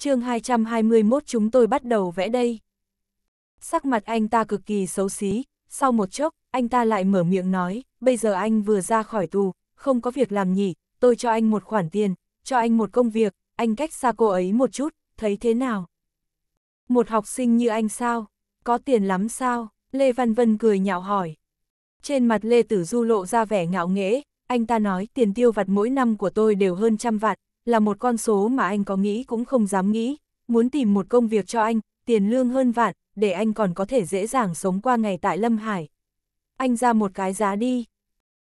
chương 221 chúng tôi bắt đầu vẽ đây. Sắc mặt anh ta cực kỳ xấu xí, sau một chốc, anh ta lại mở miệng nói, bây giờ anh vừa ra khỏi tù, không có việc làm nhỉ, tôi cho anh một khoản tiền, cho anh một công việc, anh cách xa cô ấy một chút, thấy thế nào? Một học sinh như anh sao? Có tiền lắm sao? Lê Văn Vân cười nhạo hỏi. Trên mặt Lê Tử Du lộ ra vẻ ngạo nghễ, anh ta nói tiền tiêu vặt mỗi năm của tôi đều hơn trăm vạn, là một con số mà anh có nghĩ cũng không dám nghĩ, muốn tìm một công việc cho anh, tiền lương hơn vạn, để anh còn có thể dễ dàng sống qua ngày tại Lâm Hải. Anh ra một cái giá đi.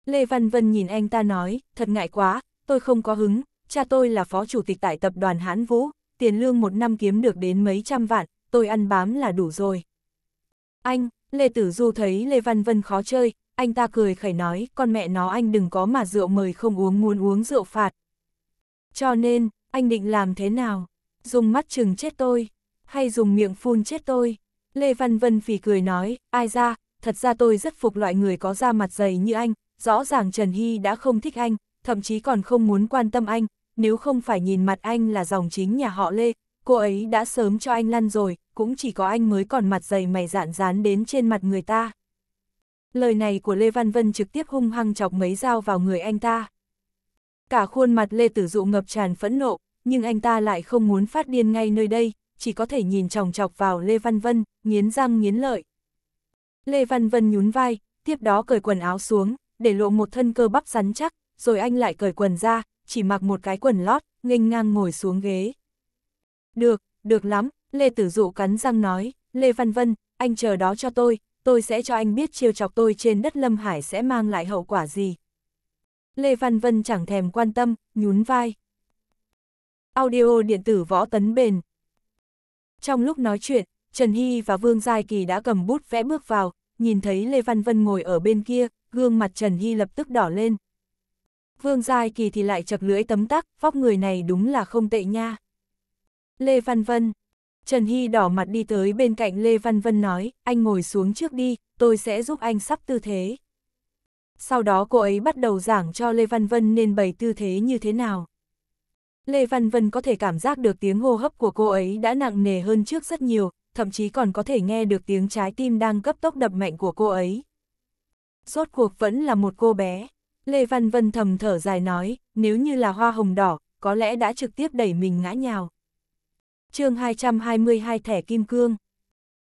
Lê Văn Vân nhìn anh ta nói, thật ngại quá, tôi không có hứng, cha tôi là phó chủ tịch tại tập đoàn Hán Vũ, tiền lương một năm kiếm được đến mấy trăm vạn, tôi ăn bám là đủ rồi. Anh, Lê Tử Du thấy Lê Văn Vân khó chơi, anh ta cười khẩy nói, con mẹ nó anh đừng có mà rượu mời không uống muốn uống rượu phạt, cho nên, anh định làm thế nào? Dùng mắt chừng chết tôi, hay dùng miệng phun chết tôi? Lê Văn Vân phỉ cười nói, ai ra, thật ra tôi rất phục loại người có da mặt dày như anh, rõ ràng Trần Hy đã không thích anh, thậm chí còn không muốn quan tâm anh, nếu không phải nhìn mặt anh là dòng chính nhà họ Lê, cô ấy đã sớm cho anh lăn rồi, cũng chỉ có anh mới còn mặt dày mày dạn dán đến trên mặt người ta. Lời này của Lê Văn Vân trực tiếp hung hăng chọc mấy dao vào người anh ta. Cả khuôn mặt Lê Tử Dụ ngập tràn phẫn nộ, nhưng anh ta lại không muốn phát điên ngay nơi đây, chỉ có thể nhìn chòng chọc vào Lê Văn Vân, nghiến răng nghiến lợi. Lê Văn Vân nhún vai, tiếp đó cởi quần áo xuống, để lộ một thân cơ bắp rắn chắc, rồi anh lại cởi quần ra, chỉ mặc một cái quần lót, nghênh ngang ngồi xuống ghế. Được, được lắm, Lê Tử Dụ cắn răng nói, Lê Văn Vân, anh chờ đó cho tôi, tôi sẽ cho anh biết chiêu chọc tôi trên đất Lâm Hải sẽ mang lại hậu quả gì. Lê Văn Vân chẳng thèm quan tâm, nhún vai. Audio điện tử võ tấn bền. Trong lúc nói chuyện, Trần Hy và Vương Giai Kỳ đã cầm bút vẽ bước vào, nhìn thấy Lê Văn Vân ngồi ở bên kia, gương mặt Trần Hy lập tức đỏ lên. Vương Giai Kỳ thì lại chập lưỡi tấm tắc, vóc người này đúng là không tệ nha. Lê Văn Vân Trần Hy đỏ mặt đi tới bên cạnh Lê Văn Vân nói, anh ngồi xuống trước đi, tôi sẽ giúp anh sắp tư thế. Sau đó cô ấy bắt đầu giảng cho Lê Văn Vân nên bày tư thế như thế nào. Lê Văn Vân có thể cảm giác được tiếng hô hấp của cô ấy đã nặng nề hơn trước rất nhiều, thậm chí còn có thể nghe được tiếng trái tim đang cấp tốc đập mạnh của cô ấy. Rốt cuộc vẫn là một cô bé. Lê Văn Vân thầm thở dài nói, nếu như là hoa hồng đỏ, có lẽ đã trực tiếp đẩy mình ngã nhào. chương 222 thẻ kim cương.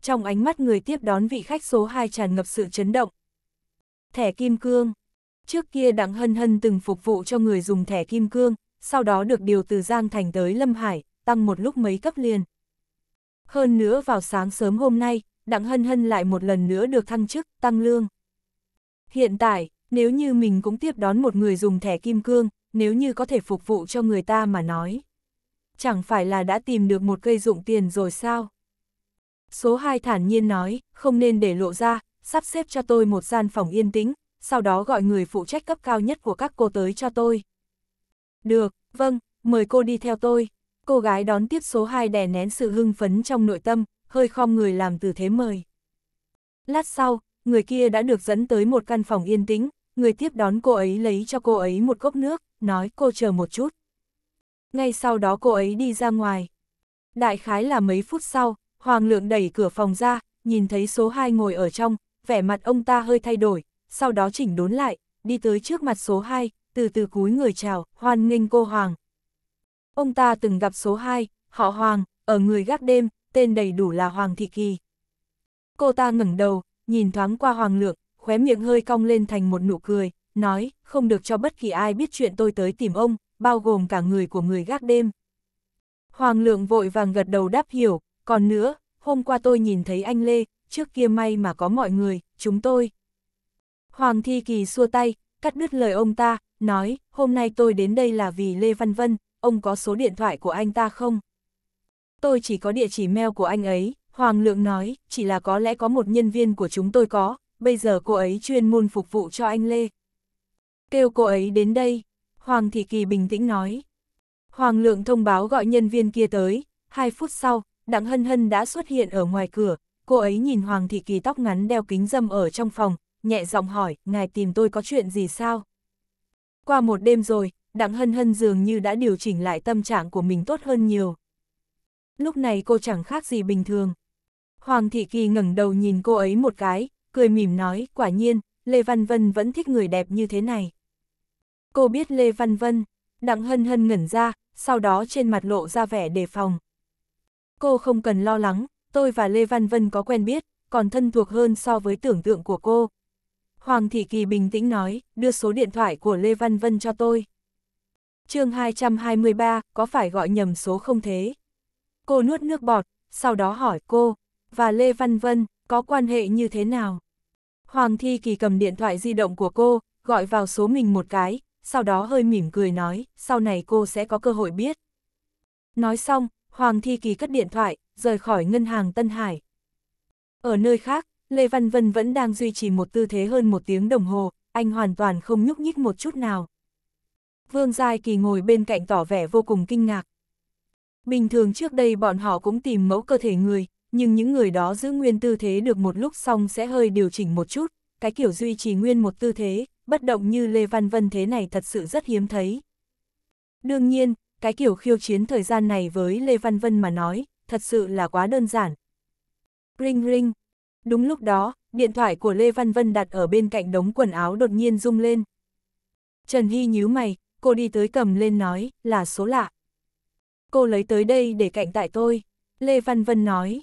Trong ánh mắt người tiếp đón vị khách số 2 tràn ngập sự chấn động, thẻ kim cương. Trước kia Đặng Hân Hân từng phục vụ cho người dùng thẻ kim cương, sau đó được điều từ Giang Thành tới Lâm Hải, tăng một lúc mấy cấp liền. Hơn nữa vào sáng sớm hôm nay, Đặng Hân Hân lại một lần nữa được thăng chức, tăng lương. Hiện tại, nếu như mình cũng tiếp đón một người dùng thẻ kim cương, nếu như có thể phục vụ cho người ta mà nói. Chẳng phải là đã tìm được một cây dụng tiền rồi sao? Số 2 thản nhiên nói, không nên để lộ ra, sắp xếp cho tôi một gian phòng yên tĩnh, sau đó gọi người phụ trách cấp cao nhất của các cô tới cho tôi. Được, vâng, mời cô đi theo tôi. Cô gái đón tiếp số 2 đè nén sự hưng phấn trong nội tâm, hơi khom người làm từ thế mời. Lát sau, người kia đã được dẫn tới một căn phòng yên tĩnh, người tiếp đón cô ấy lấy cho cô ấy một cốc nước, nói cô chờ một chút. Ngay sau đó cô ấy đi ra ngoài. Đại khái là mấy phút sau, Hoàng Lượng đẩy cửa phòng ra, nhìn thấy số 2 ngồi ở trong, vẻ mặt ông ta hơi thay đổi, sau đó chỉnh đốn lại, đi tới trước mặt số 2, từ từ cúi người chào, hoan nghênh cô Hoàng. Ông ta từng gặp số 2, họ Hoàng, ở người gác đêm, tên đầy đủ là Hoàng Thị Kỳ. Cô ta ngẩng đầu, nhìn thoáng qua Hoàng Lượng, khóe miệng hơi cong lên thành một nụ cười, nói, không được cho bất kỳ ai biết chuyện tôi tới tìm ông, bao gồm cả người của người gác đêm. Hoàng Lượng vội vàng gật đầu đáp hiểu, còn nữa, hôm qua tôi nhìn thấy anh Lê, trước kia may mà có mọi người, chúng tôi. Hoàng Thi Kỳ xua tay, cắt đứt lời ông ta, nói, hôm nay tôi đến đây là vì Lê Văn Vân, ông có số điện thoại của anh ta không? Tôi chỉ có địa chỉ mail của anh ấy, Hoàng Lượng nói, chỉ là có lẽ có một nhân viên của chúng tôi có, bây giờ cô ấy chuyên môn phục vụ cho anh Lê. Kêu cô ấy đến đây, Hoàng Thị Kỳ bình tĩnh nói. Hoàng Lượng thông báo gọi nhân viên kia tới, hai phút sau, Đặng Hân Hân đã xuất hiện ở ngoài cửa, cô ấy nhìn Hoàng Thị Kỳ tóc ngắn đeo kính dâm ở trong phòng, nhẹ giọng hỏi, ngài tìm tôi có chuyện gì sao? Qua một đêm rồi, Đặng Hân Hân dường như đã điều chỉnh lại tâm trạng của mình tốt hơn nhiều. Lúc này cô chẳng khác gì bình thường. Hoàng Thị Kỳ ngẩng đầu nhìn cô ấy một cái, cười mỉm nói, quả nhiên, Lê Văn Vân vẫn thích người đẹp như thế này. Cô biết Lê Văn Vân, Đặng Hân Hân ngẩn ra, sau đó trên mặt lộ ra vẻ đề phòng. Cô không cần lo lắng, tôi và Lê Văn Vân có quen biết, còn thân thuộc hơn so với tưởng tượng của cô. Hoàng Thị Kỳ bình tĩnh nói, đưa số điện thoại của Lê Văn Vân cho tôi. chương 223, có phải gọi nhầm số không thế? Cô nuốt nước bọt, sau đó hỏi cô, và Lê Văn Vân, có quan hệ như thế nào? Hoàng thị Kỳ cầm điện thoại di động của cô, gọi vào số mình một cái, sau đó hơi mỉm cười nói, sau này cô sẽ có cơ hội biết. Nói xong, Hoàng Thi Kỳ cất điện thoại, rời khỏi ngân hàng Tân Hải. Ở nơi khác, Lê Văn Vân vẫn đang duy trì một tư thế hơn một tiếng đồng hồ, anh hoàn toàn không nhúc nhích một chút nào. Vương Giai Kỳ ngồi bên cạnh tỏ vẻ vô cùng kinh ngạc. Bình thường trước đây bọn họ cũng tìm mẫu cơ thể người, nhưng những người đó giữ nguyên tư thế được một lúc xong sẽ hơi điều chỉnh một chút, cái kiểu duy trì nguyên một tư thế, bất động như Lê Văn Vân thế này thật sự rất hiếm thấy. Đương nhiên, cái kiểu khiêu chiến thời gian này với Lê Văn Vân mà nói, thật sự là quá đơn giản. Ring ring. Đúng lúc đó, điện thoại của Lê Văn Vân đặt ở bên cạnh đống quần áo đột nhiên rung lên. Trần Hy nhíu mày, cô đi tới cầm lên nói, là số lạ. Cô lấy tới đây để cạnh tại tôi, Lê Văn Vân nói.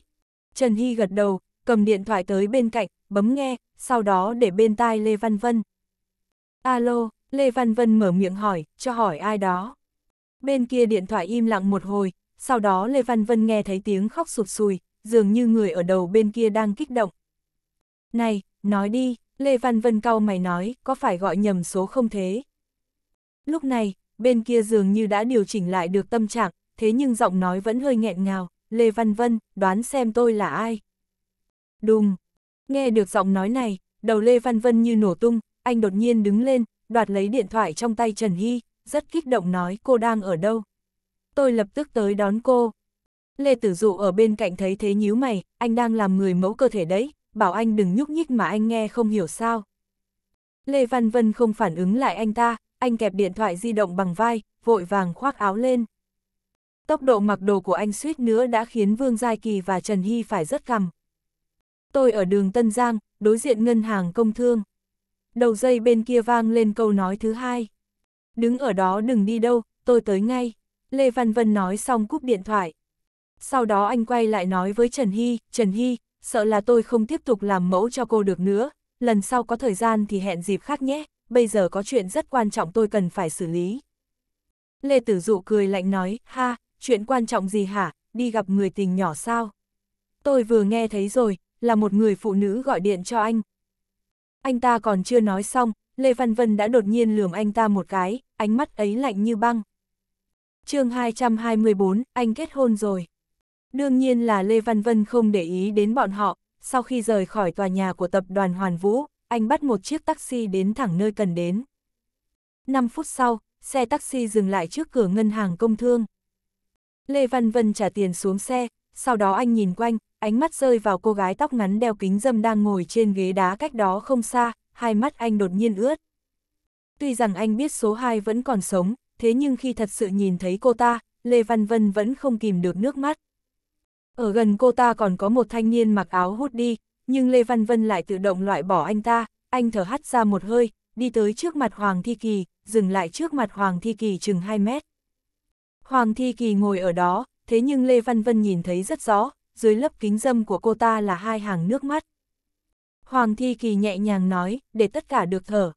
Trần Hy gật đầu, cầm điện thoại tới bên cạnh, bấm nghe, sau đó để bên tai Lê Văn Vân. Alo, Lê Văn Vân mở miệng hỏi, cho hỏi ai đó. Bên kia điện thoại im lặng một hồi, sau đó Lê Văn Vân nghe thấy tiếng khóc sụt sùi, dường như người ở đầu bên kia đang kích động. Này, nói đi, Lê Văn Vân cau mày nói, có phải gọi nhầm số không thế? Lúc này, bên kia dường như đã điều chỉnh lại được tâm trạng, thế nhưng giọng nói vẫn hơi nghẹn ngào, Lê Văn Vân, đoán xem tôi là ai? Đùng! Nghe được giọng nói này, đầu Lê Văn Vân như nổ tung, anh đột nhiên đứng lên, đoạt lấy điện thoại trong tay Trần Hy, rất kích động nói cô đang ở đâu. Tôi lập tức tới đón cô. Lê Tử Dụ ở bên cạnh thấy thế nhíu mày, anh đang làm người mẫu cơ thể đấy, bảo anh đừng nhúc nhích mà anh nghe không hiểu sao. Lê Văn Vân không phản ứng lại anh ta, anh kẹp điện thoại di động bằng vai, vội vàng khoác áo lên. Tốc độ mặc đồ của anh suýt nữa đã khiến Vương Giai Kỳ và Trần Hy phải rất cằm. Tôi ở đường Tân Giang, đối diện ngân hàng công thương. Đầu dây bên kia vang lên câu nói thứ hai đứng ở đó đừng đi đâu, tôi tới ngay. Lê Văn Vân nói xong cúp điện thoại. Sau đó anh quay lại nói với Trần Hy, Trần Hy, sợ là tôi không tiếp tục làm mẫu cho cô được nữa, lần sau có thời gian thì hẹn dịp khác nhé, bây giờ có chuyện rất quan trọng tôi cần phải xử lý. Lê Tử Dụ cười lạnh nói, ha, chuyện quan trọng gì hả, đi gặp người tình nhỏ sao? Tôi vừa nghe thấy rồi, là một người phụ nữ gọi điện cho anh. Anh ta còn chưa nói xong, Lê Văn Vân đã đột nhiên lườm anh ta một cái, ánh mắt ấy lạnh như băng. chương 224, anh kết hôn rồi. Đương nhiên là Lê Văn Vân không để ý đến bọn họ, sau khi rời khỏi tòa nhà của tập đoàn Hoàn Vũ, anh bắt một chiếc taxi đến thẳng nơi cần đến. 5 phút sau, xe taxi dừng lại trước cửa ngân hàng công thương. Lê Văn Vân trả tiền xuống xe, sau đó anh nhìn quanh, ánh mắt rơi vào cô gái tóc ngắn đeo kính dâm đang ngồi trên ghế đá cách đó không xa, hai mắt anh đột nhiên ướt. Tuy rằng anh biết số 2 vẫn còn sống, thế nhưng khi thật sự nhìn thấy cô ta, Lê Văn Vân vẫn không kìm được nước mắt. Ở gần cô ta còn có một thanh niên mặc áo hút đi, nhưng Lê Văn Vân lại tự động loại bỏ anh ta, anh thở hắt ra một hơi, đi tới trước mặt Hoàng Thi Kỳ, dừng lại trước mặt Hoàng Thi Kỳ chừng 2 mét. Hoàng Thi Kỳ ngồi ở đó, thế nhưng Lê Văn Vân nhìn thấy rất rõ, dưới lớp kính dâm của cô ta là hai hàng nước mắt. Hoàng Thi Kỳ nhẹ nhàng nói, để tất cả được thở.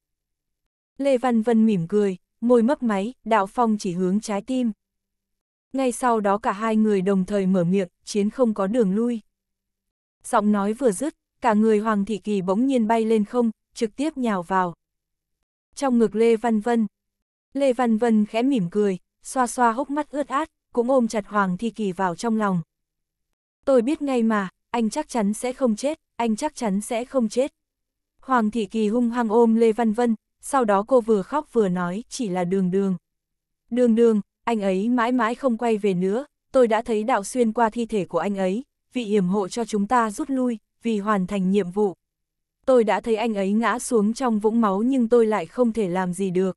Lê Văn Vân mỉm cười, môi mấp máy, đạo phong chỉ hướng trái tim. Ngay sau đó cả hai người đồng thời mở miệng, chiến không có đường lui. Giọng nói vừa dứt, cả người Hoàng Thị Kỳ bỗng nhiên bay lên không, trực tiếp nhào vào. Trong ngực Lê Văn Vân, Lê Văn Vân khẽ mỉm cười, xoa xoa hốc mắt ướt át, cũng ôm chặt Hoàng Thi Kỳ vào trong lòng. Tôi biết ngay mà, anh chắc chắn sẽ không chết, anh chắc chắn sẽ không chết. Hoàng Thị Kỳ hung hăng ôm Lê Văn Vân, sau đó cô vừa khóc vừa nói chỉ là đường đường. Đường đường, anh ấy mãi mãi không quay về nữa, tôi đã thấy đạo xuyên qua thi thể của anh ấy, vị yểm hộ cho chúng ta rút lui, vì hoàn thành nhiệm vụ. Tôi đã thấy anh ấy ngã xuống trong vũng máu nhưng tôi lại không thể làm gì được.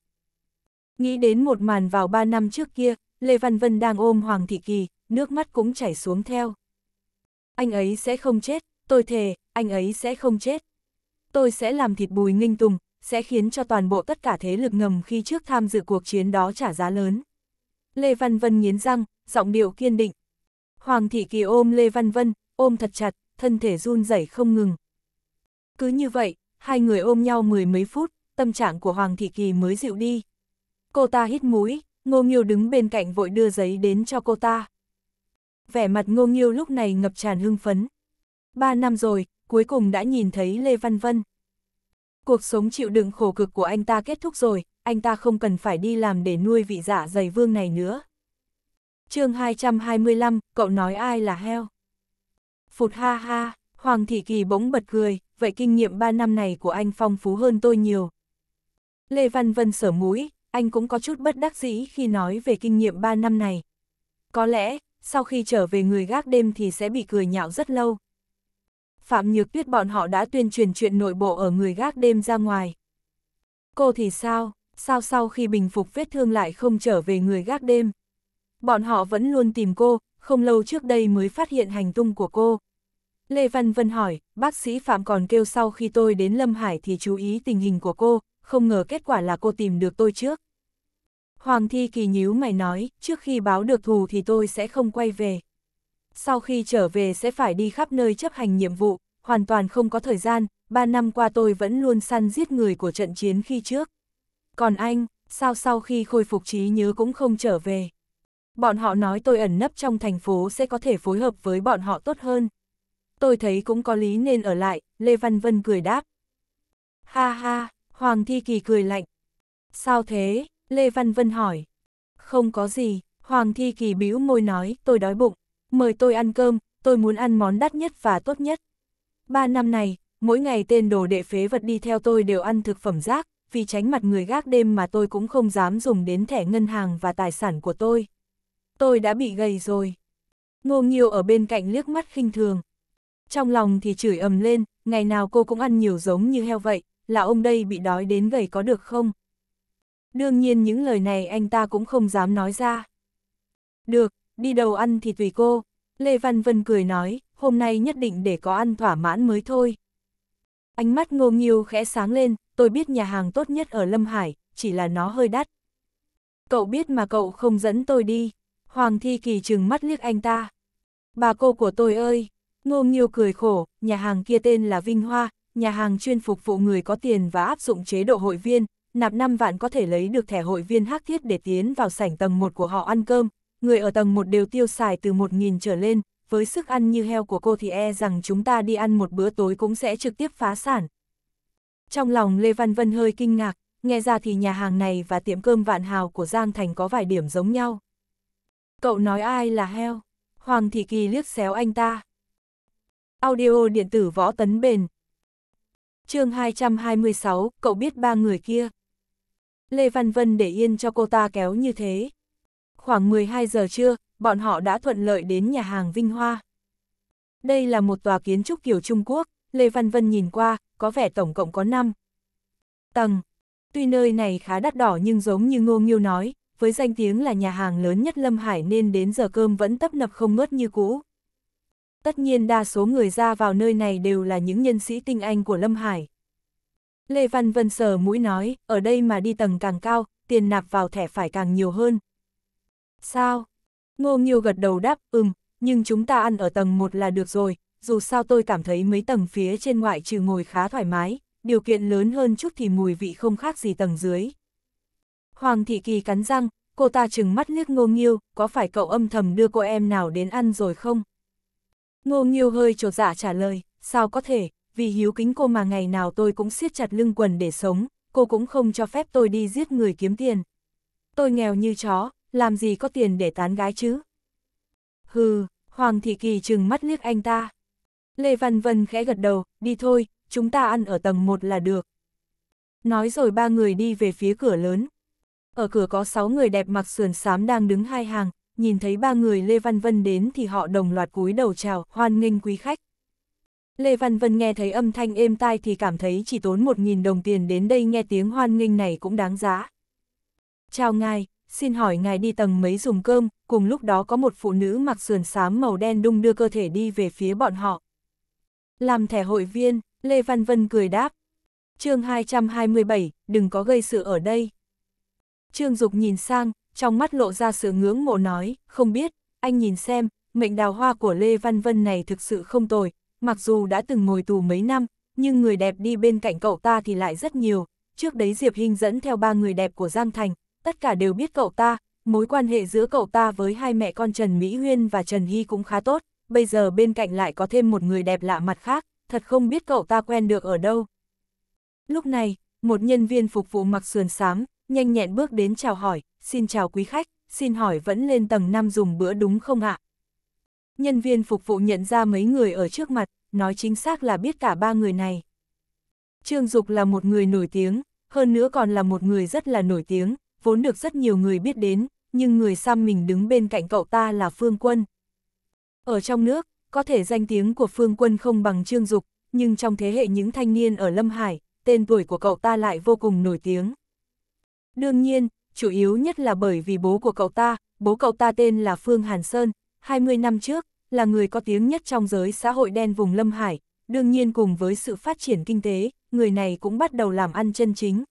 Nghĩ đến một màn vào ba năm trước kia, Lê Văn Vân đang ôm Hoàng Thị Kỳ, nước mắt cũng chảy xuống theo anh ấy sẽ không chết, tôi thề, anh ấy sẽ không chết. Tôi sẽ làm thịt bùi nghinh tùng, sẽ khiến cho toàn bộ tất cả thế lực ngầm khi trước tham dự cuộc chiến đó trả giá lớn. Lê Văn Vân nghiến răng, giọng điệu kiên định. Hoàng Thị Kỳ ôm Lê Văn Vân, ôm thật chặt, thân thể run rẩy không ngừng. Cứ như vậy, hai người ôm nhau mười mấy phút, tâm trạng của Hoàng Thị Kỳ mới dịu đi. Cô ta hít mũi, Ngô Nghiêu đứng bên cạnh vội đưa giấy đến cho cô ta vẻ mặt ngô nghiêu lúc này ngập tràn hưng phấn. Ba năm rồi, cuối cùng đã nhìn thấy Lê Văn Vân. Cuộc sống chịu đựng khổ cực của anh ta kết thúc rồi, anh ta không cần phải đi làm để nuôi vị giả dạ dày vương này nữa. chương 225, cậu nói ai là heo? Phụt ha ha, Hoàng Thị Kỳ bỗng bật cười, vậy kinh nghiệm ba năm này của anh phong phú hơn tôi nhiều. Lê Văn Vân sở mũi, anh cũng có chút bất đắc dĩ khi nói về kinh nghiệm ba năm này. Có lẽ, sau khi trở về người gác đêm thì sẽ bị cười nhạo rất lâu. Phạm Nhược Tuyết bọn họ đã tuyên truyền chuyện nội bộ ở người gác đêm ra ngoài. Cô thì sao, sao sau khi bình phục vết thương lại không trở về người gác đêm? Bọn họ vẫn luôn tìm cô, không lâu trước đây mới phát hiện hành tung của cô. Lê Văn Vân hỏi, bác sĩ Phạm còn kêu sau khi tôi đến Lâm Hải thì chú ý tình hình của cô, không ngờ kết quả là cô tìm được tôi trước. Hoàng Thi Kỳ nhíu mày nói, trước khi báo được thù thì tôi sẽ không quay về. Sau khi trở về sẽ phải đi khắp nơi chấp hành nhiệm vụ, hoàn toàn không có thời gian, ba năm qua tôi vẫn luôn săn giết người của trận chiến khi trước. Còn anh, sao sau khi khôi phục trí nhớ cũng không trở về? Bọn họ nói tôi ẩn nấp trong thành phố sẽ có thể phối hợp với bọn họ tốt hơn. Tôi thấy cũng có lý nên ở lại, Lê Văn Vân cười đáp. Ha ha, Hoàng Thi Kỳ cười lạnh. Sao thế, Lê Văn Vân hỏi. Không có gì, Hoàng Thi Kỳ bĩu môi nói, tôi đói bụng, mời tôi ăn cơm, tôi muốn ăn món đắt nhất và tốt nhất. Ba năm này, mỗi ngày tên đồ đệ phế vật đi theo tôi đều ăn thực phẩm rác, vì tránh mặt người gác đêm mà tôi cũng không dám dùng đến thẻ ngân hàng và tài sản của tôi. Tôi đã bị gầy rồi. Ngô Nhiêu ở bên cạnh liếc mắt khinh thường. Trong lòng thì chửi ầm lên, ngày nào cô cũng ăn nhiều giống như heo vậy, là ông đây bị đói đến gầy có được không? Đương nhiên những lời này anh ta cũng không dám nói ra. Được, đi đầu ăn thì tùy cô. Lê Văn Vân cười nói, hôm nay nhất định để có ăn thỏa mãn mới thôi. Ánh mắt ngô nghiêu khẽ sáng lên, tôi biết nhà hàng tốt nhất ở Lâm Hải, chỉ là nó hơi đắt. Cậu biết mà cậu không dẫn tôi đi. Hoàng Thi Kỳ trừng mắt liếc anh ta. Bà cô của tôi ơi! Ngô nghiêu cười khổ, nhà hàng kia tên là Vinh Hoa, nhà hàng chuyên phục vụ người có tiền và áp dụng chế độ hội viên, nạp 5 vạn có thể lấy được thẻ hội viên hắc thiết để tiến vào sảnh tầng 1 của họ ăn cơm, người ở tầng 1 đều tiêu xài từ 1.000 trở lên, với sức ăn như heo của cô thì e rằng chúng ta đi ăn một bữa tối cũng sẽ trực tiếp phá sản. Trong lòng Lê Văn Vân hơi kinh ngạc, nghe ra thì nhà hàng này và tiệm cơm vạn hào của Giang Thành có vài điểm giống nhau. Cậu nói ai là heo? Hoàng Thị Kỳ liếc xéo anh ta. Audio điện tử võ tấn bền. chương 226, cậu biết ba người kia, Lê Văn Vân để yên cho cô ta kéo như thế. Khoảng 12 giờ trưa, bọn họ đã thuận lợi đến nhà hàng Vinh Hoa. Đây là một tòa kiến trúc kiểu Trung Quốc, Lê Văn Vân nhìn qua, có vẻ tổng cộng có 5 tầng. Tuy nơi này khá đắt đỏ nhưng giống như Ngô Nghiêu nói, với danh tiếng là nhà hàng lớn nhất Lâm Hải nên đến giờ cơm vẫn tấp nập không ngớt như cũ. Tất nhiên đa số người ra vào nơi này đều là những nhân sĩ tinh anh của Lâm Hải. Lê Văn Vân sờ mũi nói, ở đây mà đi tầng càng cao, tiền nạp vào thẻ phải càng nhiều hơn. Sao? Ngô Nghiêu gật đầu đáp, ừm, nhưng chúng ta ăn ở tầng 1 là được rồi, dù sao tôi cảm thấy mấy tầng phía trên ngoại trừ ngồi khá thoải mái, điều kiện lớn hơn chút thì mùi vị không khác gì tầng dưới. Hoàng Thị Kỳ cắn răng, cô ta trừng mắt liếc Ngô Nghiêu, có phải cậu âm thầm đưa cô em nào đến ăn rồi không? Ngô Nghiêu hơi trột dạ trả lời, sao có thể, vì hiếu kính cô mà ngày nào tôi cũng siết chặt lưng quần để sống, cô cũng không cho phép tôi đi giết người kiếm tiền. Tôi nghèo như chó, làm gì có tiền để tán gái chứ? Hừ, Hoàng Thị Kỳ trừng mắt liếc anh ta. Lê Văn Vân khẽ gật đầu, đi thôi, chúng ta ăn ở tầng 1 là được. Nói rồi ba người đi về phía cửa lớn. Ở cửa có sáu người đẹp mặc sườn xám đang đứng hai hàng, nhìn thấy ba người Lê Văn Vân đến thì họ đồng loạt cúi đầu chào, hoan nghênh quý khách. Lê Văn Vân nghe thấy âm thanh êm tai thì cảm thấy chỉ tốn 1.000 đồng tiền đến đây nghe tiếng hoan nghênh này cũng đáng giá. Chào ngài, xin hỏi ngài đi tầng mấy dùng cơm, cùng lúc đó có một phụ nữ mặc sườn xám màu đen đung đưa cơ thể đi về phía bọn họ. Làm thẻ hội viên, Lê Văn Vân cười đáp. chương 227, đừng có gây sự ở đây. Trương Dục nhìn sang, trong mắt lộ ra sự ngưỡng mộ nói, không biết, anh nhìn xem, mệnh đào hoa của Lê Văn Vân này thực sự không tồi, mặc dù đã từng ngồi tù mấy năm, nhưng người đẹp đi bên cạnh cậu ta thì lại rất nhiều. Trước đấy Diệp Hinh dẫn theo ba người đẹp của Giang Thành, tất cả đều biết cậu ta, mối quan hệ giữa cậu ta với hai mẹ con Trần Mỹ Huyên và Trần Hy cũng khá tốt, bây giờ bên cạnh lại có thêm một người đẹp lạ mặt khác, thật không biết cậu ta quen được ở đâu. Lúc này, một nhân viên phục vụ mặc sườn xám, nhanh nhẹn bước đến chào hỏi, xin chào quý khách, xin hỏi vẫn lên tầng 5 dùng bữa đúng không ạ? Nhân viên phục vụ nhận ra mấy người ở trước mặt, nói chính xác là biết cả ba người này. Trương Dục là một người nổi tiếng, hơn nữa còn là một người rất là nổi tiếng, vốn được rất nhiều người biết đến, nhưng người xăm mình đứng bên cạnh cậu ta là Phương Quân. Ở trong nước, có thể danh tiếng của Phương Quân không bằng Trương Dục, nhưng trong thế hệ những thanh niên ở Lâm Hải, tên tuổi của cậu ta lại vô cùng nổi tiếng. Đương nhiên, chủ yếu nhất là bởi vì bố của cậu ta, bố cậu ta tên là Phương Hàn Sơn, 20 năm trước, là người có tiếng nhất trong giới xã hội đen vùng Lâm Hải, đương nhiên cùng với sự phát triển kinh tế, người này cũng bắt đầu làm ăn chân chính.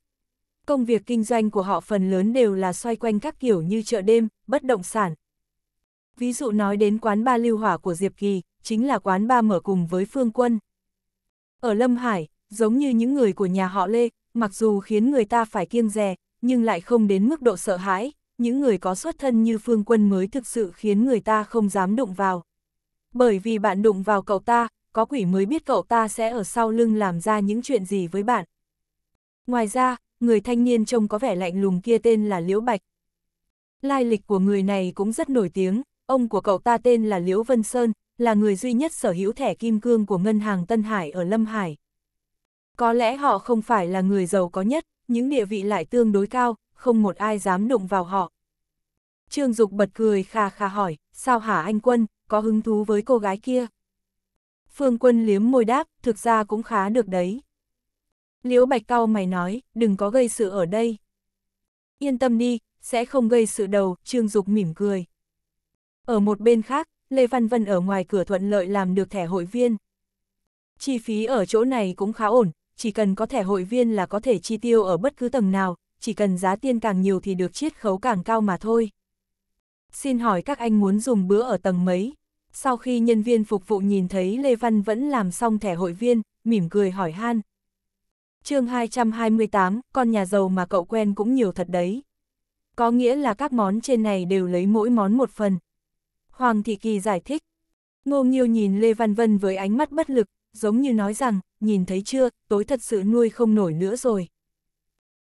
Công việc kinh doanh của họ phần lớn đều là xoay quanh các kiểu như chợ đêm, bất động sản. Ví dụ nói đến quán ba lưu hỏa của Diệp Kỳ, chính là quán ba mở cùng với Phương Quân. Ở Lâm Hải, giống như những người của nhà họ Lê, mặc dù khiến người ta phải kiêng dè, nhưng lại không đến mức độ sợ hãi, những người có xuất thân như phương quân mới thực sự khiến người ta không dám đụng vào. Bởi vì bạn đụng vào cậu ta, có quỷ mới biết cậu ta sẽ ở sau lưng làm ra những chuyện gì với bạn. Ngoài ra, người thanh niên trông có vẻ lạnh lùng kia tên là Liễu Bạch. Lai lịch của người này cũng rất nổi tiếng, ông của cậu ta tên là Liễu Vân Sơn, là người duy nhất sở hữu thẻ kim cương của ngân hàng Tân Hải ở Lâm Hải. Có lẽ họ không phải là người giàu có nhất, những địa vị lại tương đối cao, không một ai dám đụng vào họ. Trương Dục bật cười khà khà hỏi, sao hả anh quân, có hứng thú với cô gái kia? Phương quân liếm môi đáp, thực ra cũng khá được đấy. Liễu Bạch Cao mày nói, đừng có gây sự ở đây. Yên tâm đi, sẽ không gây sự đầu, Trương Dục mỉm cười. Ở một bên khác, Lê Văn Vân ở ngoài cửa thuận lợi làm được thẻ hội viên. Chi phí ở chỗ này cũng khá ổn, chỉ cần có thẻ hội viên là có thể chi tiêu ở bất cứ tầng nào, chỉ cần giá tiền càng nhiều thì được chiết khấu càng cao mà thôi xin hỏi các anh muốn dùng bữa ở tầng mấy? Sau khi nhân viên phục vụ nhìn thấy Lê Văn vẫn làm xong thẻ hội viên, mỉm cười hỏi han. chương 228, con nhà giàu mà cậu quen cũng nhiều thật đấy. Có nghĩa là các món trên này đều lấy mỗi món một phần. Hoàng Thị Kỳ giải thích. Ngô Nhiêu nhìn Lê Văn Vân với ánh mắt bất lực, giống như nói rằng, nhìn thấy chưa, tối thật sự nuôi không nổi nữa rồi.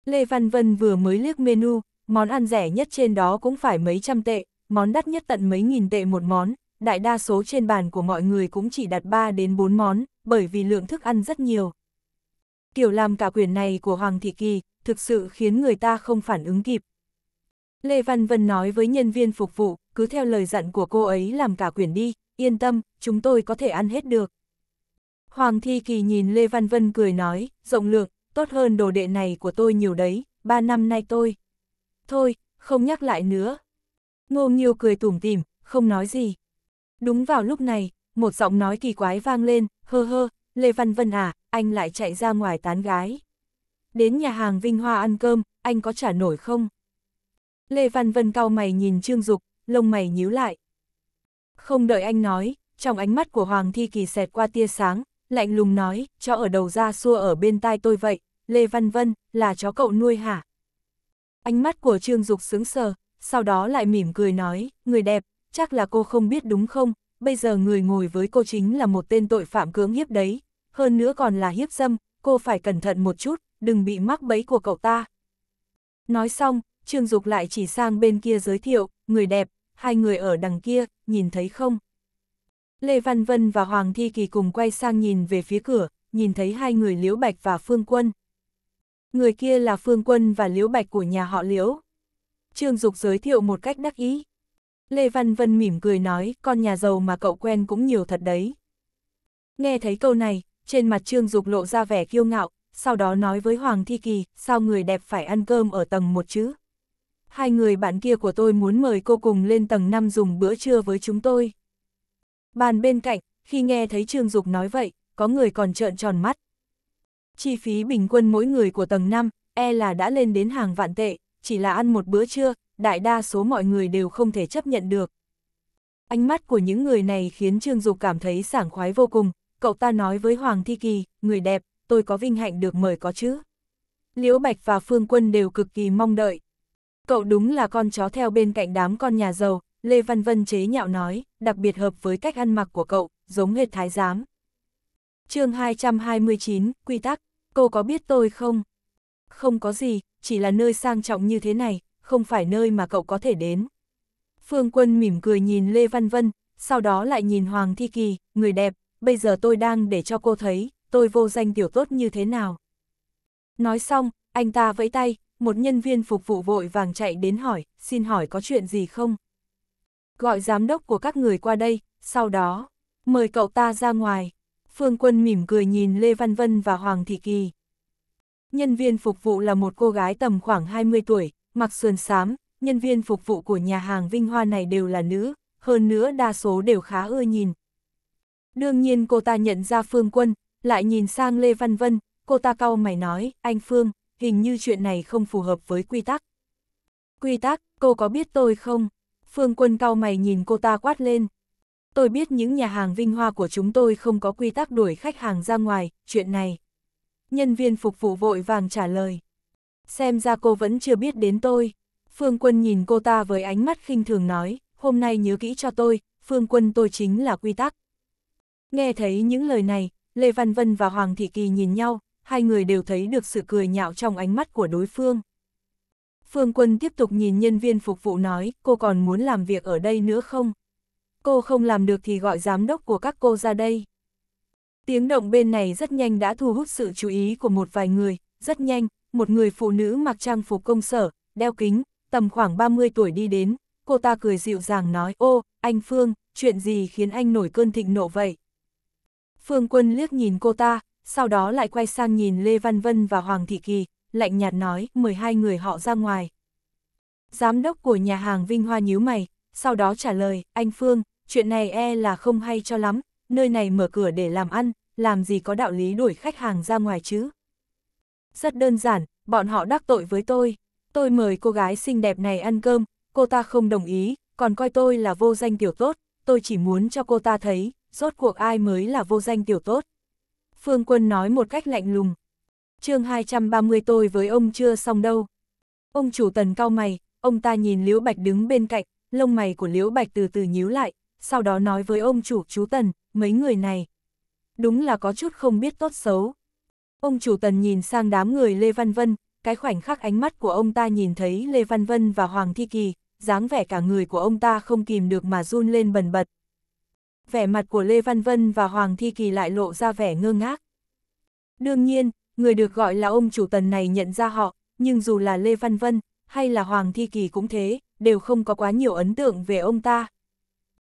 Lê Văn Vân vừa mới liếc menu, món ăn rẻ nhất trên đó cũng phải mấy trăm tệ, món đắt nhất tận mấy nghìn tệ một món, đại đa số trên bàn của mọi người cũng chỉ đặt 3 đến 4 món, bởi vì lượng thức ăn rất nhiều. Kiểu làm cả quyển này của Hoàng Thị Kỳ, thực sự khiến người ta không phản ứng kịp. Lê Văn Vân nói với nhân viên phục vụ, cứ theo lời dặn của cô ấy làm cả quyển đi, yên tâm, chúng tôi có thể ăn hết được. Hoàng Thi Kỳ nhìn Lê Văn Vân cười nói, rộng lượng, tốt hơn đồ đệ này của tôi nhiều đấy, ba năm nay tôi. Thôi, không nhắc lại nữa, Ngô Nhiêu cười tủm tỉm, không nói gì. Đúng vào lúc này, một giọng nói kỳ quái vang lên, hơ hơ, Lê Văn Vân à, anh lại chạy ra ngoài tán gái. Đến nhà hàng Vinh Hoa ăn cơm, anh có trả nổi không? Lê Văn Vân cau mày nhìn Trương Dục, lông mày nhíu lại. Không đợi anh nói, trong ánh mắt của Hoàng Thi Kỳ xẹt qua tia sáng, lạnh lùng nói, cho ở đầu ra xua ở bên tai tôi vậy, Lê Văn Vân, là chó cậu nuôi hả? Ánh mắt của Trương Dục sướng sờ, sau đó lại mỉm cười nói, người đẹp, chắc là cô không biết đúng không, bây giờ người ngồi với cô chính là một tên tội phạm cưỡng hiếp đấy, hơn nữa còn là hiếp dâm, cô phải cẩn thận một chút, đừng bị mắc bẫy của cậu ta. Nói xong, Trương Dục lại chỉ sang bên kia giới thiệu, người đẹp, hai người ở đằng kia, nhìn thấy không? Lê Văn Vân và Hoàng Thi Kỳ cùng quay sang nhìn về phía cửa, nhìn thấy hai người Liễu Bạch và Phương Quân. Người kia là Phương Quân và Liễu Bạch của nhà họ Liễu, Trương Dục giới thiệu một cách đắc ý. Lê Văn Vân mỉm cười nói, con nhà giàu mà cậu quen cũng nhiều thật đấy. Nghe thấy câu này, trên mặt Trương Dục lộ ra vẻ kiêu ngạo, sau đó nói với Hoàng Thi Kỳ, sao người đẹp phải ăn cơm ở tầng một chứ? Hai người bạn kia của tôi muốn mời cô cùng lên tầng 5 dùng bữa trưa với chúng tôi. Bàn bên cạnh, khi nghe thấy Trương Dục nói vậy, có người còn trợn tròn mắt. Chi phí bình quân mỗi người của tầng 5, e là đã lên đến hàng vạn tệ chỉ là ăn một bữa trưa, đại đa số mọi người đều không thể chấp nhận được. Ánh mắt của những người này khiến Trương Dục cảm thấy sảng khoái vô cùng, cậu ta nói với Hoàng Thi Kỳ, người đẹp, tôi có vinh hạnh được mời có chứ. Liễu Bạch và Phương Quân đều cực kỳ mong đợi. Cậu đúng là con chó theo bên cạnh đám con nhà giàu, Lê Văn Vân chế nhạo nói, đặc biệt hợp với cách ăn mặc của cậu, giống hệt thái giám. chương 229, Quy tắc, cô có biết tôi không? Không có gì, chỉ là nơi sang trọng như thế này, không phải nơi mà cậu có thể đến. Phương Quân mỉm cười nhìn Lê Văn Vân, sau đó lại nhìn Hoàng Thi Kỳ, người đẹp, bây giờ tôi đang để cho cô thấy, tôi vô danh tiểu tốt như thế nào. Nói xong, anh ta vẫy tay, một nhân viên phục vụ vội vàng chạy đến hỏi, xin hỏi có chuyện gì không? Gọi giám đốc của các người qua đây, sau đó, mời cậu ta ra ngoài. Phương Quân mỉm cười nhìn Lê Văn Vân và Hoàng Thị Kỳ. Nhân viên phục vụ là một cô gái tầm khoảng 20 tuổi, mặc sườn xám, nhân viên phục vụ của nhà hàng Vinh Hoa này đều là nữ, hơn nữa đa số đều khá ưa nhìn. Đương nhiên cô ta nhận ra Phương Quân, lại nhìn sang Lê Văn Vân, cô ta cau mày nói, anh Phương, hình như chuyện này không phù hợp với quy tắc. Quy tắc, cô có biết tôi không? Phương Quân cau mày nhìn cô ta quát lên. Tôi biết những nhà hàng Vinh Hoa của chúng tôi không có quy tắc đuổi khách hàng ra ngoài, chuyện này nhân viên phục vụ vội vàng trả lời. Xem ra cô vẫn chưa biết đến tôi. Phương Quân nhìn cô ta với ánh mắt khinh thường nói, hôm nay nhớ kỹ cho tôi, Phương Quân tôi chính là quy tắc. Nghe thấy những lời này, Lê Văn Vân và Hoàng Thị Kỳ nhìn nhau, hai người đều thấy được sự cười nhạo trong ánh mắt của đối phương. Phương Quân tiếp tục nhìn nhân viên phục vụ nói, cô còn muốn làm việc ở đây nữa không? Cô không làm được thì gọi giám đốc của các cô ra đây. Tiếng động bên này rất nhanh đã thu hút sự chú ý của một vài người, rất nhanh, một người phụ nữ mặc trang phục công sở, đeo kính, tầm khoảng 30 tuổi đi đến, cô ta cười dịu dàng nói ô, anh Phương, chuyện gì khiến anh nổi cơn thịnh nộ vậy? Phương Quân liếc nhìn cô ta, sau đó lại quay sang nhìn Lê Văn Vân và Hoàng Thị Kỳ, lạnh nhạt nói mời hai người họ ra ngoài. Giám đốc của nhà hàng Vinh Hoa nhíu mày, sau đó trả lời, anh Phương, chuyện này e là không hay cho lắm, nơi này mở cửa để làm ăn, làm gì có đạo lý đuổi khách hàng ra ngoài chứ. Rất đơn giản, bọn họ đắc tội với tôi. Tôi mời cô gái xinh đẹp này ăn cơm, cô ta không đồng ý, còn coi tôi là vô danh tiểu tốt, tôi chỉ muốn cho cô ta thấy, rốt cuộc ai mới là vô danh tiểu tốt. Phương Quân nói một cách lạnh lùng. chương 230 tôi với ông chưa xong đâu. Ông chủ tần cao mày, ông ta nhìn Liễu Bạch đứng bên cạnh, lông mày của Liễu Bạch từ từ nhíu lại, sau đó nói với ông chủ chú Tần, mấy người này. Đúng là có chút không biết tốt xấu. Ông chủ tần nhìn sang đám người Lê Văn Vân, cái khoảnh khắc ánh mắt của ông ta nhìn thấy Lê Văn Vân và Hoàng Thi Kỳ, dáng vẻ cả người của ông ta không kìm được mà run lên bần bật. Vẻ mặt của Lê Văn Vân và Hoàng Thi Kỳ lại lộ ra vẻ ngơ ngác. Đương nhiên, người được gọi là ông chủ tần này nhận ra họ, nhưng dù là Lê Văn Vân hay là Hoàng Thi Kỳ cũng thế, đều không có quá nhiều ấn tượng về ông ta.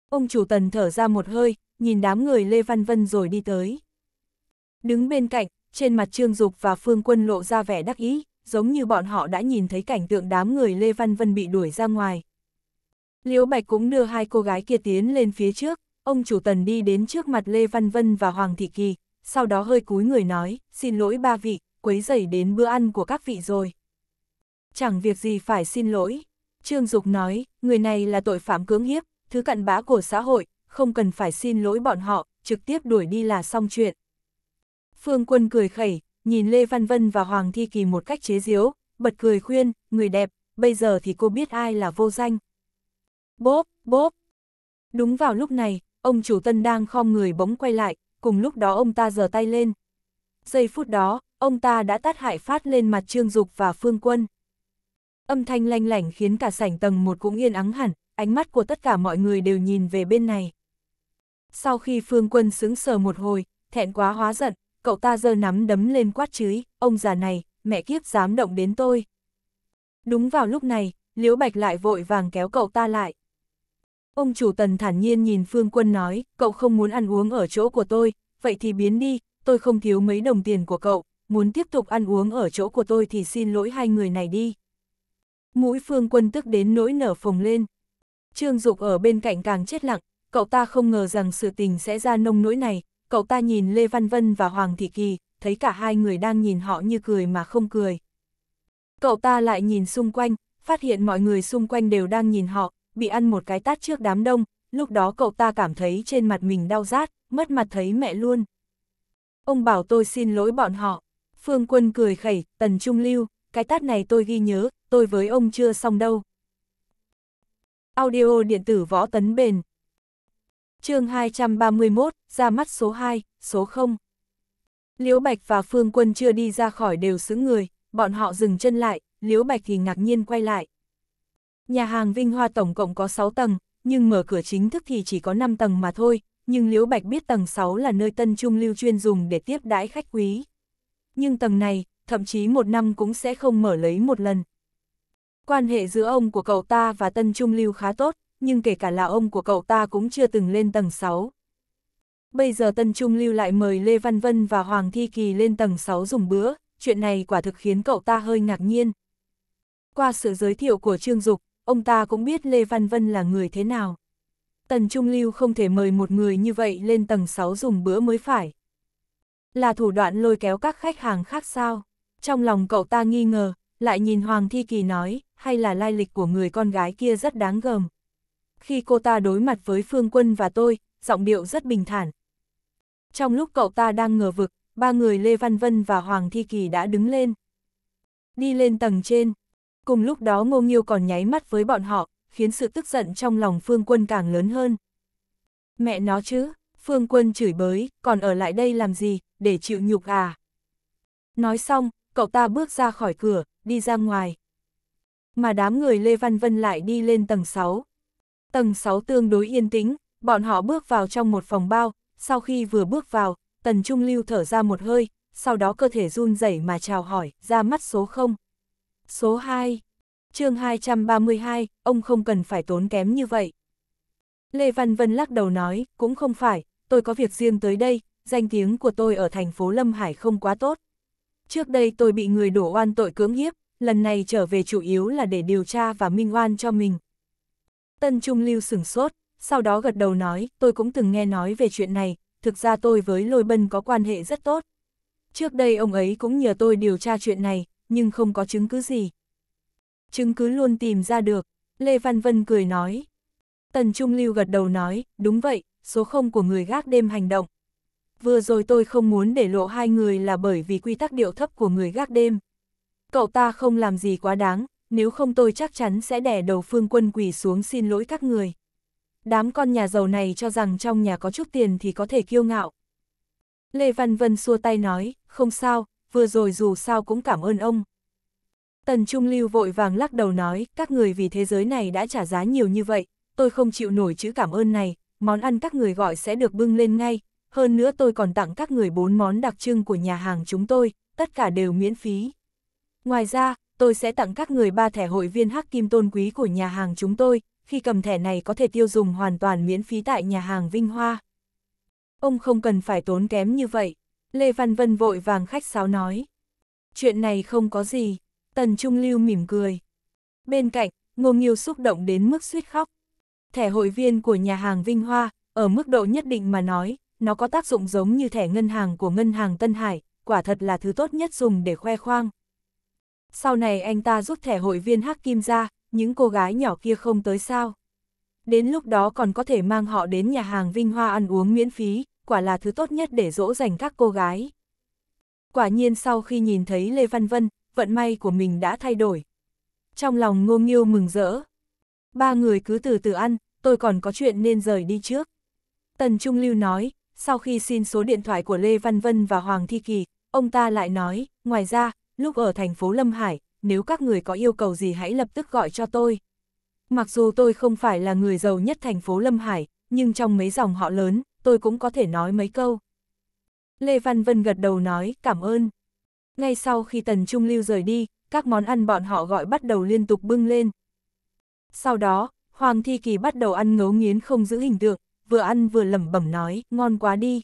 Ông chủ tần thở ra một hơi, nhìn đám người Lê Văn Vân rồi đi tới. Đứng bên cạnh, trên mặt Trương Dục và Phương Quân lộ ra vẻ đắc ý, giống như bọn họ đã nhìn thấy cảnh tượng đám người Lê Văn Vân bị đuổi ra ngoài. Liễu Bạch cũng đưa hai cô gái kia tiến lên phía trước, ông chủ tần đi đến trước mặt Lê Văn Vân và Hoàng Thị Kỳ, sau đó hơi cúi người nói, xin lỗi ba vị, quấy rầy đến bữa ăn của các vị rồi. Chẳng việc gì phải xin lỗi. Trương Dục nói, người này là tội phạm cưỡng hiếp, thứ cặn bã của xã hội, không cần phải xin lỗi bọn họ, trực tiếp đuổi đi là xong chuyện. Phương Quân cười khẩy, nhìn Lê Văn Vân và Hoàng Thi Kỳ một cách chế giễu, bật cười khuyên, người đẹp, bây giờ thì cô biết ai là vô danh. Bốp, bốp. Đúng vào lúc này, ông chủ tân đang khom người bóng quay lại, cùng lúc đó ông ta giơ tay lên. Giây phút đó, ông ta đã tát hại phát lên mặt Trương Dục và Phương Quân. Âm thanh lanh lảnh khiến cả sảnh tầng một cũng yên ắng hẳn, ánh mắt của tất cả mọi người đều nhìn về bên này. Sau khi phương quân sững sờ một hồi, thẹn quá hóa giận, cậu ta giơ nắm đấm lên quát chửi, ông già này, mẹ kiếp dám động đến tôi. Đúng vào lúc này, Liễu Bạch lại vội vàng kéo cậu ta lại. Ông chủ tần thản nhiên nhìn phương quân nói, cậu không muốn ăn uống ở chỗ của tôi, vậy thì biến đi, tôi không thiếu mấy đồng tiền của cậu, muốn tiếp tục ăn uống ở chỗ của tôi thì xin lỗi hai người này đi. Mũi phương quân tức đến nỗi nở phồng lên. Trương Dục ở bên cạnh càng chết lặng, cậu ta không ngờ rằng sự tình sẽ ra nông nỗi này, cậu ta nhìn Lê Văn Vân và Hoàng Thị Kỳ, thấy cả hai người đang nhìn họ như cười mà không cười. Cậu ta lại nhìn xung quanh, phát hiện mọi người xung quanh đều đang nhìn họ, bị ăn một cái tát trước đám đông, lúc đó cậu ta cảm thấy trên mặt mình đau rát, mất mặt thấy mẹ luôn. Ông bảo tôi xin lỗi bọn họ. Phương Quân cười khẩy, Tần Trung Lưu, cái tát này tôi ghi nhớ, tôi với ông chưa xong đâu. Audio điện tử võ tấn bền chương 231, ra mắt số 2, số 0. Liễu Bạch và Phương Quân chưa đi ra khỏi đều xứng người, bọn họ dừng chân lại, Liễu Bạch thì ngạc nhiên quay lại. Nhà hàng Vinh Hoa tổng cộng có 6 tầng, nhưng mở cửa chính thức thì chỉ có 5 tầng mà thôi, nhưng Liễu Bạch biết tầng 6 là nơi tân trung lưu chuyên dùng để tiếp đãi khách quý. Nhưng tầng này, thậm chí một năm cũng sẽ không mở lấy một lần. Quan hệ giữa ông của cậu ta và tân trung lưu khá tốt, nhưng kể cả là ông của cậu ta cũng chưa từng lên tầng 6. Bây giờ Tân Trung lưu lại mời Lê Văn Vân và Hoàng Thi Kỳ lên tầng 6 dùng bữa, chuyện này quả thực khiến cậu ta hơi ngạc nhiên. Qua sự giới thiệu của Trương Dục, ông ta cũng biết Lê Văn Vân là người thế nào. Tần Trung Lưu không thể mời một người như vậy lên tầng 6 dùng bữa mới phải. Là thủ đoạn lôi kéo các khách hàng khác sao? Trong lòng cậu ta nghi ngờ, lại nhìn Hoàng Thi Kỳ nói, hay là lai lịch của người con gái kia rất đáng gờm khi cô ta đối mặt với Phương Quân và tôi, giọng điệu rất bình thản. Trong lúc cậu ta đang ngờ vực, ba người Lê Văn Vân và Hoàng Thi Kỳ đã đứng lên. Đi lên tầng trên. Cùng lúc đó Ngô Nghiêu còn nháy mắt với bọn họ, khiến sự tức giận trong lòng Phương Quân càng lớn hơn. Mẹ nó chứ, Phương Quân chửi bới, còn ở lại đây làm gì, để chịu nhục à. Nói xong, cậu ta bước ra khỏi cửa, đi ra ngoài. Mà đám người Lê Văn Vân lại đi lên tầng 6, Tầng 6 tương đối yên tĩnh, bọn họ bước vào trong một phòng bao, sau khi vừa bước vào, Tần Trung Lưu thở ra một hơi, sau đó cơ thể run rẩy mà chào hỏi, ra mắt số 0. Số 2. chương 232, ông không cần phải tốn kém như vậy. Lê Văn Vân lắc đầu nói, cũng không phải, tôi có việc riêng tới đây, danh tiếng của tôi ở thành phố Lâm Hải không quá tốt. Trước đây tôi bị người đổ oan tội cưỡng hiếp, lần này trở về chủ yếu là để điều tra và minh oan cho mình, Tân Trung Lưu sửng sốt, sau đó gật đầu nói, tôi cũng từng nghe nói về chuyện này, thực ra tôi với Lôi Bân có quan hệ rất tốt. Trước đây ông ấy cũng nhờ tôi điều tra chuyện này, nhưng không có chứng cứ gì. Chứng cứ luôn tìm ra được, Lê Văn Vân cười nói. Tần Trung Lưu gật đầu nói, đúng vậy, số không của người gác đêm hành động. Vừa rồi tôi không muốn để lộ hai người là bởi vì quy tắc điệu thấp của người gác đêm. Cậu ta không làm gì quá đáng, nếu không tôi chắc chắn sẽ đẻ đầu phương quân quỳ xuống xin lỗi các người. Đám con nhà giàu này cho rằng trong nhà có chút tiền thì có thể kiêu ngạo. Lê Văn Vân xua tay nói, không sao, vừa rồi dù sao cũng cảm ơn ông. Tần Trung Lưu vội vàng lắc đầu nói, các người vì thế giới này đã trả giá nhiều như vậy, tôi không chịu nổi chữ cảm ơn này, món ăn các người gọi sẽ được bưng lên ngay, hơn nữa tôi còn tặng các người bốn món đặc trưng của nhà hàng chúng tôi, tất cả đều miễn phí. Ngoài ra, tôi sẽ tặng các người ba thẻ hội viên hắc kim tôn quý của nhà hàng chúng tôi, khi cầm thẻ này có thể tiêu dùng hoàn toàn miễn phí tại nhà hàng Vinh Hoa. Ông không cần phải tốn kém như vậy, Lê Văn Vân vội vàng khách sáo nói. Chuyện này không có gì, Tần Trung Lưu mỉm cười. Bên cạnh, Ngô Nghiêu xúc động đến mức suýt khóc. Thẻ hội viên của nhà hàng Vinh Hoa, ở mức độ nhất định mà nói, nó có tác dụng giống như thẻ ngân hàng của ngân hàng Tân Hải, quả thật là thứ tốt nhất dùng để khoe khoang. Sau này anh ta rút thẻ hội viên Hắc Kim ra, những cô gái nhỏ kia không tới sao. Đến lúc đó còn có thể mang họ đến nhà hàng Vinh Hoa ăn uống miễn phí, quả là thứ tốt nhất để dỗ dành các cô gái. Quả nhiên sau khi nhìn thấy Lê Văn Vân, vận may của mình đã thay đổi. Trong lòng ngô nghiêu mừng rỡ. Ba người cứ từ từ ăn, tôi còn có chuyện nên rời đi trước. Tần Trung Lưu nói, sau khi xin số điện thoại của Lê Văn Vân và Hoàng Thi Kỳ, ông ta lại nói, ngoài ra, lúc ở thành phố Lâm Hải, nếu các người có yêu cầu gì hãy lập tức gọi cho tôi. Mặc dù tôi không phải là người giàu nhất thành phố Lâm Hải, nhưng trong mấy dòng họ lớn, tôi cũng có thể nói mấy câu. Lê Văn Vân gật đầu nói, cảm ơn. Ngay sau khi Tần Trung Lưu rời đi, các món ăn bọn họ gọi bắt đầu liên tục bưng lên. Sau đó, Hoàng Thi Kỳ bắt đầu ăn ngấu nghiến không giữ hình tượng, vừa ăn vừa lẩm bẩm nói, ngon quá đi.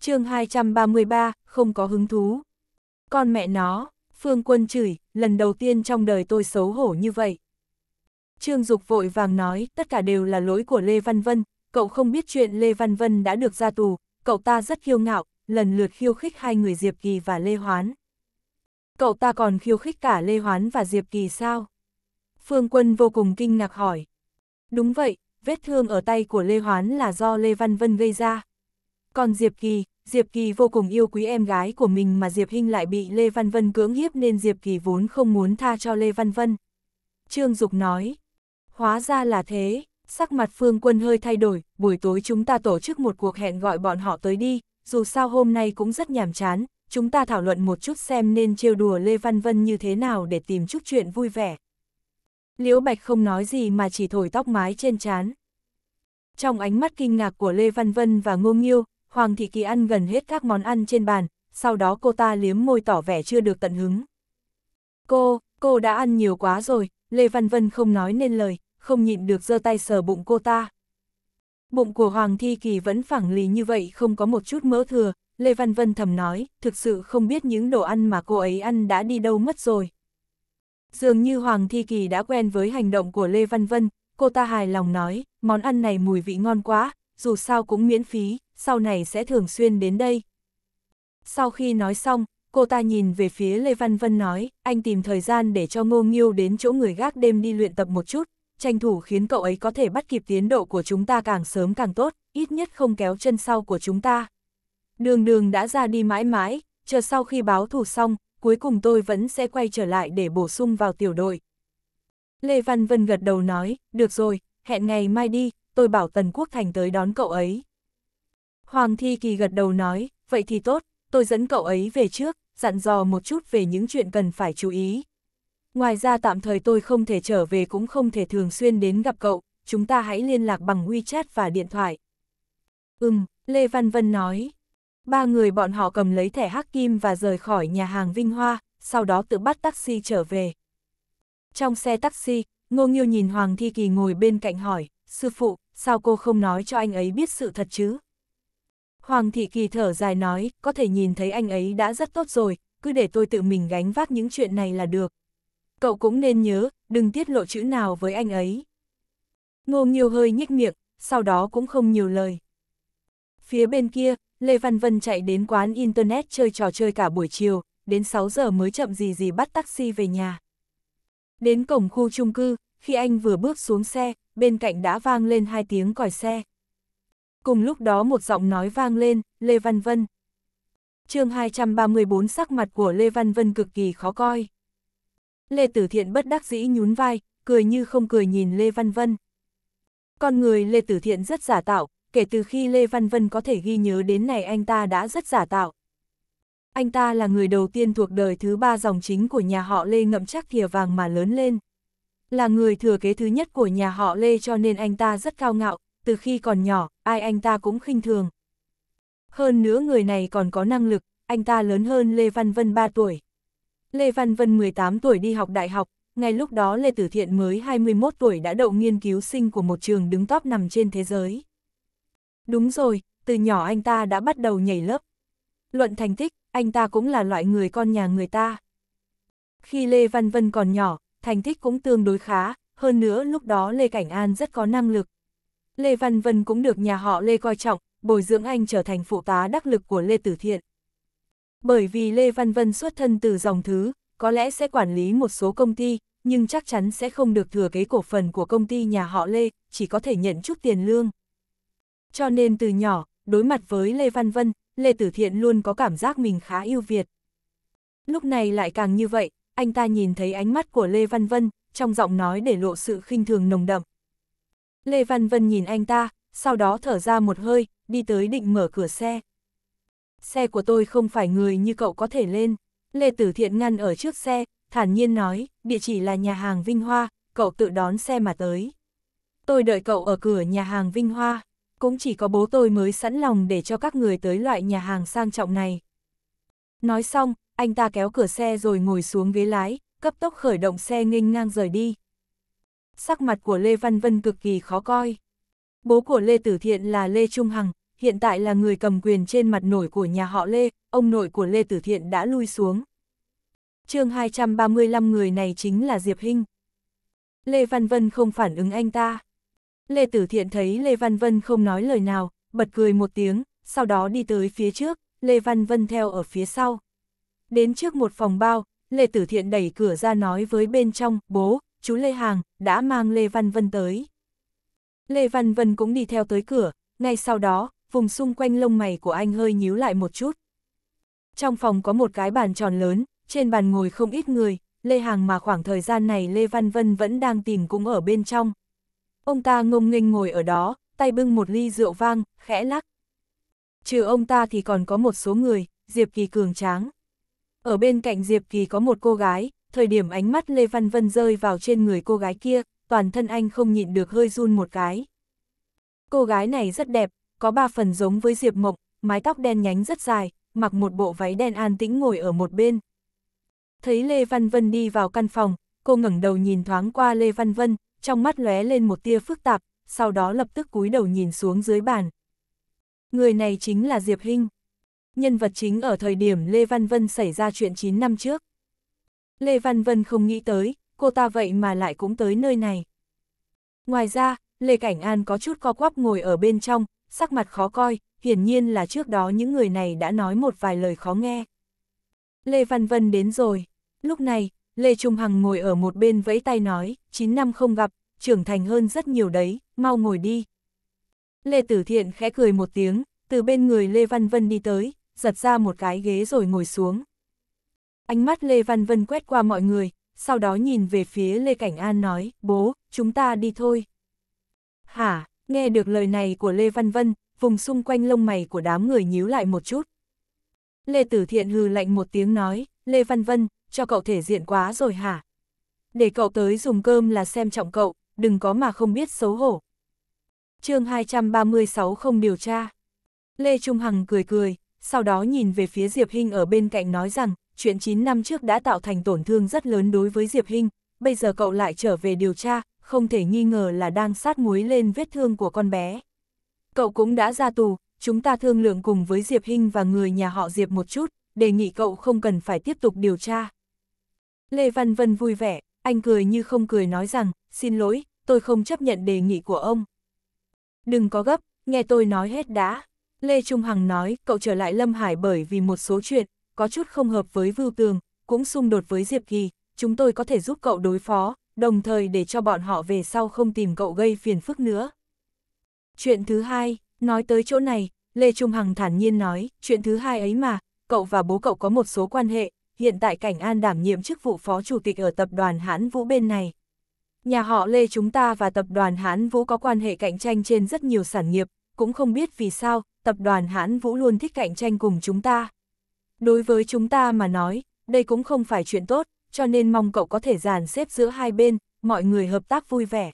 chương 233, không có hứng thú. Con mẹ nó, Phương Quân chửi, lần đầu tiên trong đời tôi xấu hổ như vậy. Trương Dục vội vàng nói, tất cả đều là lỗi của Lê Văn Vân, cậu không biết chuyện Lê Văn Vân đã được ra tù, cậu ta rất khiêu ngạo, lần lượt khiêu khích hai người Diệp Kỳ và Lê Hoán. Cậu ta còn khiêu khích cả Lê Hoán và Diệp Kỳ sao? Phương Quân vô cùng kinh ngạc hỏi. Đúng vậy, vết thương ở tay của Lê Hoán là do Lê Văn Vân gây ra. Còn Diệp Kỳ, Diệp Kỳ vô cùng yêu quý em gái của mình mà Diệp Hinh lại bị Lê Văn Vân cưỡng hiếp nên Diệp Kỳ vốn không muốn tha cho Lê Văn Vân. Trương Dục nói, hóa ra là thế, sắc mặt Phương Quân hơi thay đổi, buổi tối chúng ta tổ chức một cuộc hẹn gọi bọn họ tới đi, dù sao hôm nay cũng rất nhàm chán, chúng ta thảo luận một chút xem nên trêu đùa Lê Văn Vân như thế nào để tìm chút chuyện vui vẻ. Liễu Bạch không nói gì mà chỉ thổi tóc mái trên chán. Trong ánh mắt kinh ngạc của Lê Văn Vân và Ngô Nghiêu, Hoàng Thị Kỳ ăn gần hết các món ăn trên bàn, sau đó cô ta liếm môi tỏ vẻ chưa được tận hứng. Cô, cô đã ăn nhiều quá rồi, Lê Văn Vân không nói nên lời, không nhịn được giơ tay sờ bụng cô ta. Bụng của Hoàng Thị Kỳ vẫn phẳng lì như vậy không có một chút mỡ thừa, Lê Văn Vân thầm nói, thực sự không biết những đồ ăn mà cô ấy ăn đã đi đâu mất rồi. Dường như Hoàng Thị Kỳ đã quen với hành động của Lê Văn Vân, cô ta hài lòng nói, món ăn này mùi vị ngon quá, dù sao cũng miễn phí, sau này sẽ thường xuyên đến đây. Sau khi nói xong, cô ta nhìn về phía Lê Văn Vân nói, anh tìm thời gian để cho Ngô Nghiêu đến chỗ người gác đêm đi luyện tập một chút, tranh thủ khiến cậu ấy có thể bắt kịp tiến độ của chúng ta càng sớm càng tốt, ít nhất không kéo chân sau của chúng ta. Đường đường đã ra đi mãi mãi, chờ sau khi báo thù xong, cuối cùng tôi vẫn sẽ quay trở lại để bổ sung vào tiểu đội. Lê Văn Vân gật đầu nói, được rồi, hẹn ngày mai đi, tôi bảo Tần Quốc Thành tới đón cậu ấy. Hoàng Thi Kỳ gật đầu nói, vậy thì tốt, tôi dẫn cậu ấy về trước, dặn dò một chút về những chuyện cần phải chú ý. Ngoài ra tạm thời tôi không thể trở về cũng không thể thường xuyên đến gặp cậu, chúng ta hãy liên lạc bằng WeChat và điện thoại. Ừm, Lê Văn Vân nói. Ba người bọn họ cầm lấy thẻ hắc kim và rời khỏi nhà hàng Vinh Hoa, sau đó tự bắt taxi trở về. Trong xe taxi, Ngô Nghiêu nhìn Hoàng Thi Kỳ ngồi bên cạnh hỏi, sư phụ, sao cô không nói cho anh ấy biết sự thật chứ? Hoàng thị kỳ thở dài nói, có thể nhìn thấy anh ấy đã rất tốt rồi, cứ để tôi tự mình gánh vác những chuyện này là được. Cậu cũng nên nhớ, đừng tiết lộ chữ nào với anh ấy. Ngô Nghiêu hơi nhếch miệng, sau đó cũng không nhiều lời. Phía bên kia, Lê Văn Vân chạy đến quán Internet chơi trò chơi cả buổi chiều, đến 6 giờ mới chậm gì gì bắt taxi về nhà. Đến cổng khu chung cư, khi anh vừa bước xuống xe, bên cạnh đã vang lên hai tiếng còi xe. Cùng lúc đó một giọng nói vang lên, Lê Văn Vân. chương 234 sắc mặt của Lê Văn Vân cực kỳ khó coi. Lê Tử Thiện bất đắc dĩ nhún vai, cười như không cười nhìn Lê Văn Vân. Con người Lê Tử Thiện rất giả tạo, kể từ khi Lê Văn Vân có thể ghi nhớ đến này anh ta đã rất giả tạo. Anh ta là người đầu tiên thuộc đời thứ ba dòng chính của nhà họ Lê ngậm chắc thìa vàng mà lớn lên. Là người thừa kế thứ nhất của nhà họ Lê cho nên anh ta rất cao ngạo, từ khi còn nhỏ, ai anh ta cũng khinh thường. Hơn nữa người này còn có năng lực, anh ta lớn hơn Lê Văn Vân 3 tuổi. Lê Văn Vân 18 tuổi đi học đại học, ngay lúc đó Lê Tử Thiện mới 21 tuổi đã đậu nghiên cứu sinh của một trường đứng top nằm trên thế giới. Đúng rồi, từ nhỏ anh ta đã bắt đầu nhảy lớp. Luận thành tích, anh ta cũng là loại người con nhà người ta. Khi Lê Văn Vân còn nhỏ, thành tích cũng tương đối khá, hơn nữa lúc đó Lê Cảnh An rất có năng lực. Lê Văn Vân cũng được nhà họ Lê coi trọng, bồi dưỡng anh trở thành phụ tá đắc lực của Lê Tử Thiện. Bởi vì Lê Văn Vân xuất thân từ dòng thứ, có lẽ sẽ quản lý một số công ty, nhưng chắc chắn sẽ không được thừa kế cổ phần của công ty nhà họ Lê, chỉ có thể nhận chút tiền lương. Cho nên từ nhỏ, đối mặt với Lê Văn Vân, Lê Tử Thiện luôn có cảm giác mình khá ưu Việt. Lúc này lại càng như vậy, anh ta nhìn thấy ánh mắt của Lê Văn Vân, trong giọng nói để lộ sự khinh thường nồng đậm. Lê Văn Vân nhìn anh ta, sau đó thở ra một hơi, đi tới định mở cửa xe. Xe của tôi không phải người như cậu có thể lên. Lê Tử Thiện ngăn ở trước xe, thản nhiên nói, địa chỉ là nhà hàng Vinh Hoa, cậu tự đón xe mà tới. Tôi đợi cậu ở cửa nhà hàng Vinh Hoa, cũng chỉ có bố tôi mới sẵn lòng để cho các người tới loại nhà hàng sang trọng này. Nói xong, anh ta kéo cửa xe rồi ngồi xuống ghế lái, cấp tốc khởi động xe nghênh ngang rời đi sắc mặt của Lê Văn Vân cực kỳ khó coi. Bố của Lê Tử Thiện là Lê Trung Hằng, hiện tại là người cầm quyền trên mặt nổi của nhà họ Lê, ông nội của Lê Tử Thiện đã lui xuống. chương 235 người này chính là Diệp Hinh. Lê Văn Vân không phản ứng anh ta. Lê Tử Thiện thấy Lê Văn Vân không nói lời nào, bật cười một tiếng, sau đó đi tới phía trước, Lê Văn Vân theo ở phía sau. Đến trước một phòng bao, Lê Tử Thiện đẩy cửa ra nói với bên trong, bố, chú Lê Hàng đã mang Lê Văn Vân tới. Lê Văn Vân cũng đi theo tới cửa, ngay sau đó, vùng xung quanh lông mày của anh hơi nhíu lại một chút. Trong phòng có một cái bàn tròn lớn, trên bàn ngồi không ít người, Lê Hàng mà khoảng thời gian này Lê Văn Vân vẫn đang tìm cũng ở bên trong. Ông ta ngông nghênh ngồi ở đó, tay bưng một ly rượu vang, khẽ lắc. Trừ ông ta thì còn có một số người, Diệp Kỳ cường tráng. Ở bên cạnh Diệp Kỳ có một cô gái, thời điểm ánh mắt Lê Văn Vân rơi vào trên người cô gái kia, toàn thân anh không nhịn được hơi run một cái. Cô gái này rất đẹp, có ba phần giống với Diệp Mộng, mái tóc đen nhánh rất dài, mặc một bộ váy đen an tĩnh ngồi ở một bên. Thấy Lê Văn Vân đi vào căn phòng, cô ngẩng đầu nhìn thoáng qua Lê Văn Vân, trong mắt lóe lên một tia phức tạp, sau đó lập tức cúi đầu nhìn xuống dưới bàn. Người này chính là Diệp Hinh, nhân vật chính ở thời điểm Lê Văn Vân xảy ra chuyện 9 năm trước. Lê Văn Vân không nghĩ tới, cô ta vậy mà lại cũng tới nơi này. Ngoài ra, Lê Cảnh An có chút co quắp ngồi ở bên trong, sắc mặt khó coi, hiển nhiên là trước đó những người này đã nói một vài lời khó nghe. Lê Văn Vân đến rồi. Lúc này, Lê Trung Hằng ngồi ở một bên vẫy tay nói, 9 năm không gặp, trưởng thành hơn rất nhiều đấy, mau ngồi đi. Lê Tử Thiện khẽ cười một tiếng, từ bên người Lê Văn Vân đi tới, giật ra một cái ghế rồi ngồi xuống. Ánh mắt Lê Văn Vân quét qua mọi người, sau đó nhìn về phía Lê Cảnh An nói, bố, chúng ta đi thôi. Hả, nghe được lời này của Lê Văn Vân, vùng xung quanh lông mày của đám người nhíu lại một chút. Lê Tử Thiện hừ lạnh một tiếng nói, Lê Văn Vân, cho cậu thể diện quá rồi hả? Để cậu tới dùng cơm là xem trọng cậu, đừng có mà không biết xấu hổ. chương 236 không điều tra. Lê Trung Hằng cười cười, sau đó nhìn về phía Diệp Hinh ở bên cạnh nói rằng, chuyện 9 năm trước đã tạo thành tổn thương rất lớn đối với Diệp Hinh, bây giờ cậu lại trở về điều tra, không thể nghi ngờ là đang sát muối lên vết thương của con bé. Cậu cũng đã ra tù, chúng ta thương lượng cùng với Diệp Hinh và người nhà họ Diệp một chút, đề nghị cậu không cần phải tiếp tục điều tra. Lê Văn Vân vui vẻ, anh cười như không cười nói rằng, xin lỗi, tôi không chấp nhận đề nghị của ông. Đừng có gấp, nghe tôi nói hết đã. Lê Trung Hằng nói, cậu trở lại Lâm Hải bởi vì một số chuyện, có chút không hợp với Vưu Tường, cũng xung đột với Diệp Kỳ, chúng tôi có thể giúp cậu đối phó, đồng thời để cho bọn họ về sau không tìm cậu gây phiền phức nữa. Chuyện thứ hai, nói tới chỗ này, Lê Trung Hằng thản nhiên nói, chuyện thứ hai ấy mà, cậu và bố cậu có một số quan hệ, hiện tại Cảnh An đảm nhiệm chức vụ phó chủ tịch ở tập đoàn Hán Vũ bên này. Nhà họ Lê chúng ta và tập đoàn Hán Vũ có quan hệ cạnh tranh trên rất nhiều sản nghiệp, cũng không biết vì sao, tập đoàn Hán Vũ luôn thích cạnh tranh cùng chúng ta. Đối với chúng ta mà nói, đây cũng không phải chuyện tốt, cho nên mong cậu có thể dàn xếp giữa hai bên, mọi người hợp tác vui vẻ.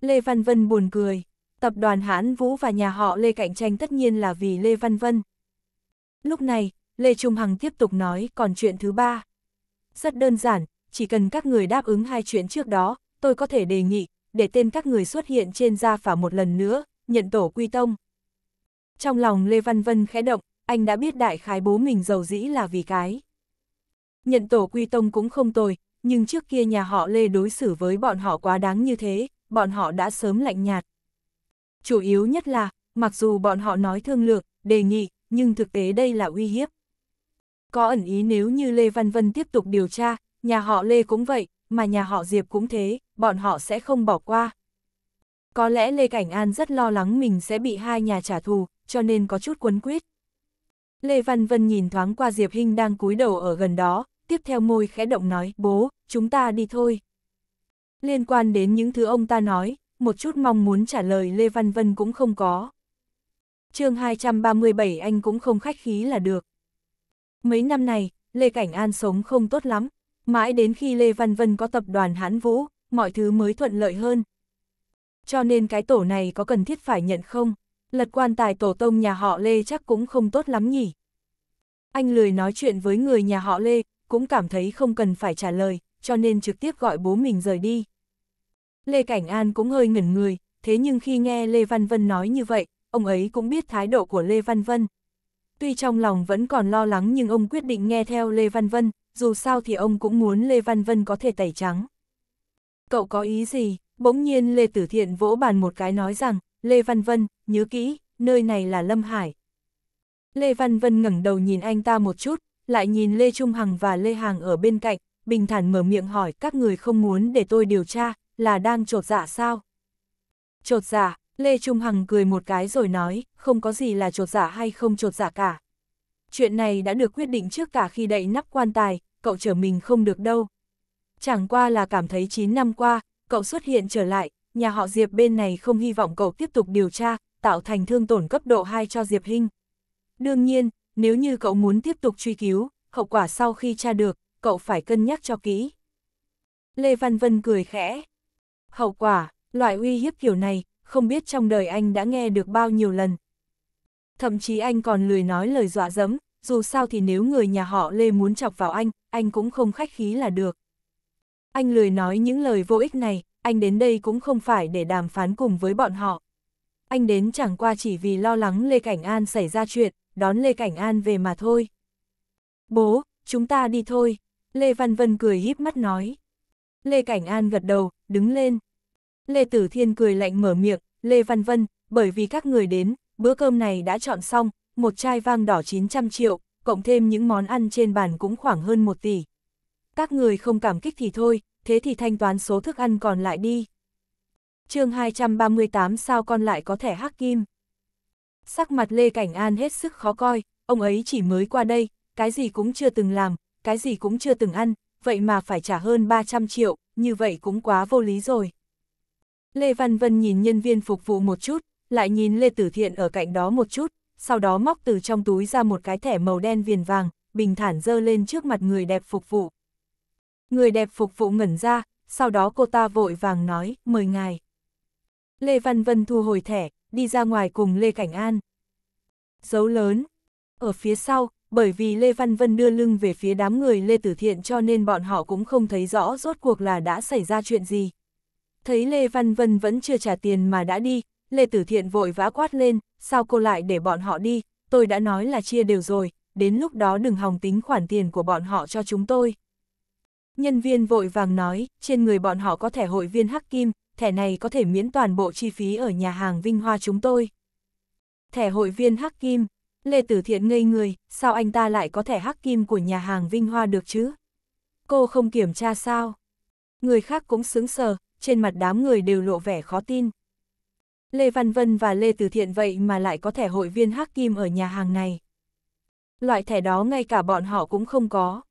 Lê Văn Vân buồn cười, tập đoàn Hãn Vũ và nhà họ Lê cạnh tranh tất nhiên là vì Lê Văn Vân. Lúc này, Lê Trung Hằng tiếp tục nói còn chuyện thứ ba. Rất đơn giản, chỉ cần các người đáp ứng hai chuyện trước đó, tôi có thể đề nghị, để tên các người xuất hiện trên gia phả một lần nữa, nhận tổ quy tông. Trong lòng Lê Văn Vân khẽ động, anh đã biết đại khái bố mình giàu dĩ là vì cái. Nhận tổ quy tông cũng không tồi, nhưng trước kia nhà họ Lê đối xử với bọn họ quá đáng như thế, bọn họ đã sớm lạnh nhạt. Chủ yếu nhất là, mặc dù bọn họ nói thương lược, đề nghị, nhưng thực tế đây là uy hiếp. Có ẩn ý nếu như Lê Văn Vân tiếp tục điều tra, nhà họ Lê cũng vậy, mà nhà họ Diệp cũng thế, bọn họ sẽ không bỏ qua. Có lẽ Lê Cảnh An rất lo lắng mình sẽ bị hai nhà trả thù, cho nên có chút quấn quýt Lê Văn Vân nhìn thoáng qua Diệp Hinh đang cúi đầu ở gần đó, tiếp theo môi khẽ động nói, bố, chúng ta đi thôi. Liên quan đến những thứ ông ta nói, một chút mong muốn trả lời Lê Văn Vân cũng không có. chương 237 anh cũng không khách khí là được. Mấy năm này, Lê Cảnh An sống không tốt lắm, mãi đến khi Lê Văn Vân có tập đoàn Hán Vũ, mọi thứ mới thuận lợi hơn. Cho nên cái tổ này có cần thiết phải nhận không? lật quan tài tổ tông nhà họ Lê chắc cũng không tốt lắm nhỉ. Anh lười nói chuyện với người nhà họ Lê, cũng cảm thấy không cần phải trả lời, cho nên trực tiếp gọi bố mình rời đi. Lê Cảnh An cũng hơi ngẩn người, thế nhưng khi nghe Lê Văn Vân nói như vậy, ông ấy cũng biết thái độ của Lê Văn Vân. Tuy trong lòng vẫn còn lo lắng nhưng ông quyết định nghe theo Lê Văn Vân, dù sao thì ông cũng muốn Lê Văn Vân có thể tẩy trắng. Cậu có ý gì? Bỗng nhiên Lê Tử Thiện vỗ bàn một cái nói rằng, Lê Văn Vân, nhớ kỹ, nơi này là Lâm Hải. Lê Văn Vân ngẩng đầu nhìn anh ta một chút, lại nhìn Lê Trung Hằng và Lê Hàng ở bên cạnh, bình thản mở miệng hỏi các người không muốn để tôi điều tra, là đang trột dạ sao? Trột dạ, Lê Trung Hằng cười một cái rồi nói, không có gì là trột dạ hay không trột dạ cả. Chuyện này đã được quyết định trước cả khi đậy nắp quan tài, cậu trở mình không được đâu. Chẳng qua là cảm thấy 9 năm qua, cậu xuất hiện trở lại, nhà họ Diệp bên này không hy vọng cậu tiếp tục điều tra, tạo thành thương tổn cấp độ 2 cho Diệp Hinh. Đương nhiên, nếu như cậu muốn tiếp tục truy cứu, hậu quả sau khi tra được, cậu phải cân nhắc cho kỹ. Lê Văn Vân cười khẽ. Hậu quả, loại uy hiếp kiểu này, không biết trong đời anh đã nghe được bao nhiêu lần. Thậm chí anh còn lười nói lời dọa dẫm, dù sao thì nếu người nhà họ Lê muốn chọc vào anh, anh cũng không khách khí là được. Anh lười nói những lời vô ích này, anh đến đây cũng không phải để đàm phán cùng với bọn họ, anh đến chẳng qua chỉ vì lo lắng Lê Cảnh An xảy ra chuyện, đón Lê Cảnh An về mà thôi. Bố, chúng ta đi thôi, Lê Văn Vân cười híp mắt nói. Lê Cảnh An gật đầu, đứng lên. Lê Tử Thiên cười lạnh mở miệng, Lê Văn Vân, bởi vì các người đến, bữa cơm này đã chọn xong, một chai vang đỏ 900 triệu, cộng thêm những món ăn trên bàn cũng khoảng hơn 1 tỷ. Các người không cảm kích thì thôi, thế thì thanh toán số thức ăn còn lại đi chương 238 sao con lại có thẻ hắc kim. Sắc mặt Lê Cảnh An hết sức khó coi, ông ấy chỉ mới qua đây, cái gì cũng chưa từng làm, cái gì cũng chưa từng ăn, vậy mà phải trả hơn 300 triệu, như vậy cũng quá vô lý rồi. Lê Văn Vân nhìn nhân viên phục vụ một chút, lại nhìn Lê Tử Thiện ở cạnh đó một chút, sau đó móc từ trong túi ra một cái thẻ màu đen viền vàng, bình thản dơ lên trước mặt người đẹp phục vụ. Người đẹp phục vụ ngẩn ra, sau đó cô ta vội vàng nói, mời ngài. Lê Văn Vân thu hồi thẻ, đi ra ngoài cùng Lê Cảnh An. Dấu lớn. Ở phía sau, bởi vì Lê Văn Vân đưa lưng về phía đám người Lê Tử Thiện cho nên bọn họ cũng không thấy rõ rốt cuộc là đã xảy ra chuyện gì. Thấy Lê Văn Vân vẫn chưa trả tiền mà đã đi, Lê Tử Thiện vội vã quát lên, sao cô lại để bọn họ đi, tôi đã nói là chia đều rồi, đến lúc đó đừng hòng tính khoản tiền của bọn họ cho chúng tôi. Nhân viên vội vàng nói, trên người bọn họ có thẻ hội viên Hắc Kim, thẻ này có thể miễn toàn bộ chi phí ở nhà hàng Vinh Hoa chúng tôi. Thẻ hội viên Hắc Kim, Lê Tử Thiện ngây người, sao anh ta lại có thẻ Hắc Kim của nhà hàng Vinh Hoa được chứ? Cô không kiểm tra sao? Người khác cũng sững sờ, trên mặt đám người đều lộ vẻ khó tin. Lê Văn Vân và Lê Tử Thiện vậy mà lại có thẻ hội viên Hắc Kim ở nhà hàng này. Loại thẻ đó ngay cả bọn họ cũng không có.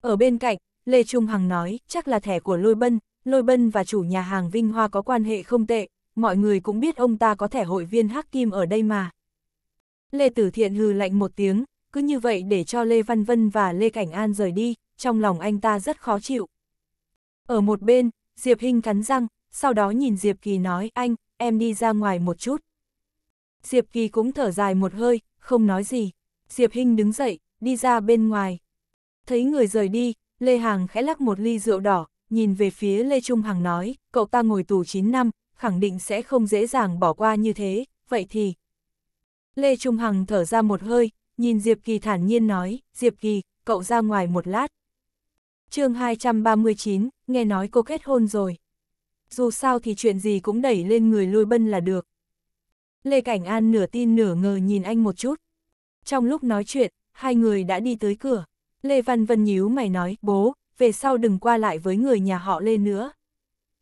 Ở bên cạnh, Lê Trung Hằng nói, chắc là thẻ của Lôi Bân, Lôi Bân và chủ nhà hàng Vinh Hoa có quan hệ không tệ, mọi người cũng biết ông ta có thẻ hội viên Hắc Kim ở đây mà. Lê Tử Thiện hừ lạnh một tiếng, cứ như vậy để cho Lê Văn Vân và Lê Cảnh An rời đi, trong lòng anh ta rất khó chịu. Ở một bên, Diệp Hinh cắn răng, sau đó nhìn Diệp Kỳ nói anh, em đi ra ngoài một chút. Diệp Kỳ cũng thở dài một hơi, không nói gì. Diệp Hinh đứng dậy, đi ra bên ngoài. Thấy người rời đi, Lê Hàng khẽ lắc một ly rượu đỏ, nhìn về phía Lê Trung Hằng nói, cậu ta ngồi tù 9 năm, khẳng định sẽ không dễ dàng bỏ qua như thế, vậy thì... Lê Trung Hằng thở ra một hơi, nhìn Diệp Kỳ thản nhiên nói, Diệp Kỳ, cậu ra ngoài một lát. chương 239, nghe nói cô kết hôn rồi. Dù sao thì chuyện gì cũng đẩy lên người lui bân là được. Lê Cảnh An nửa tin nửa ngờ nhìn anh một chút. Trong lúc nói chuyện, hai người đã đi tới cửa. Lê Văn Vân nhíu mày nói, bố, về sau đừng qua lại với người nhà họ Lê nữa.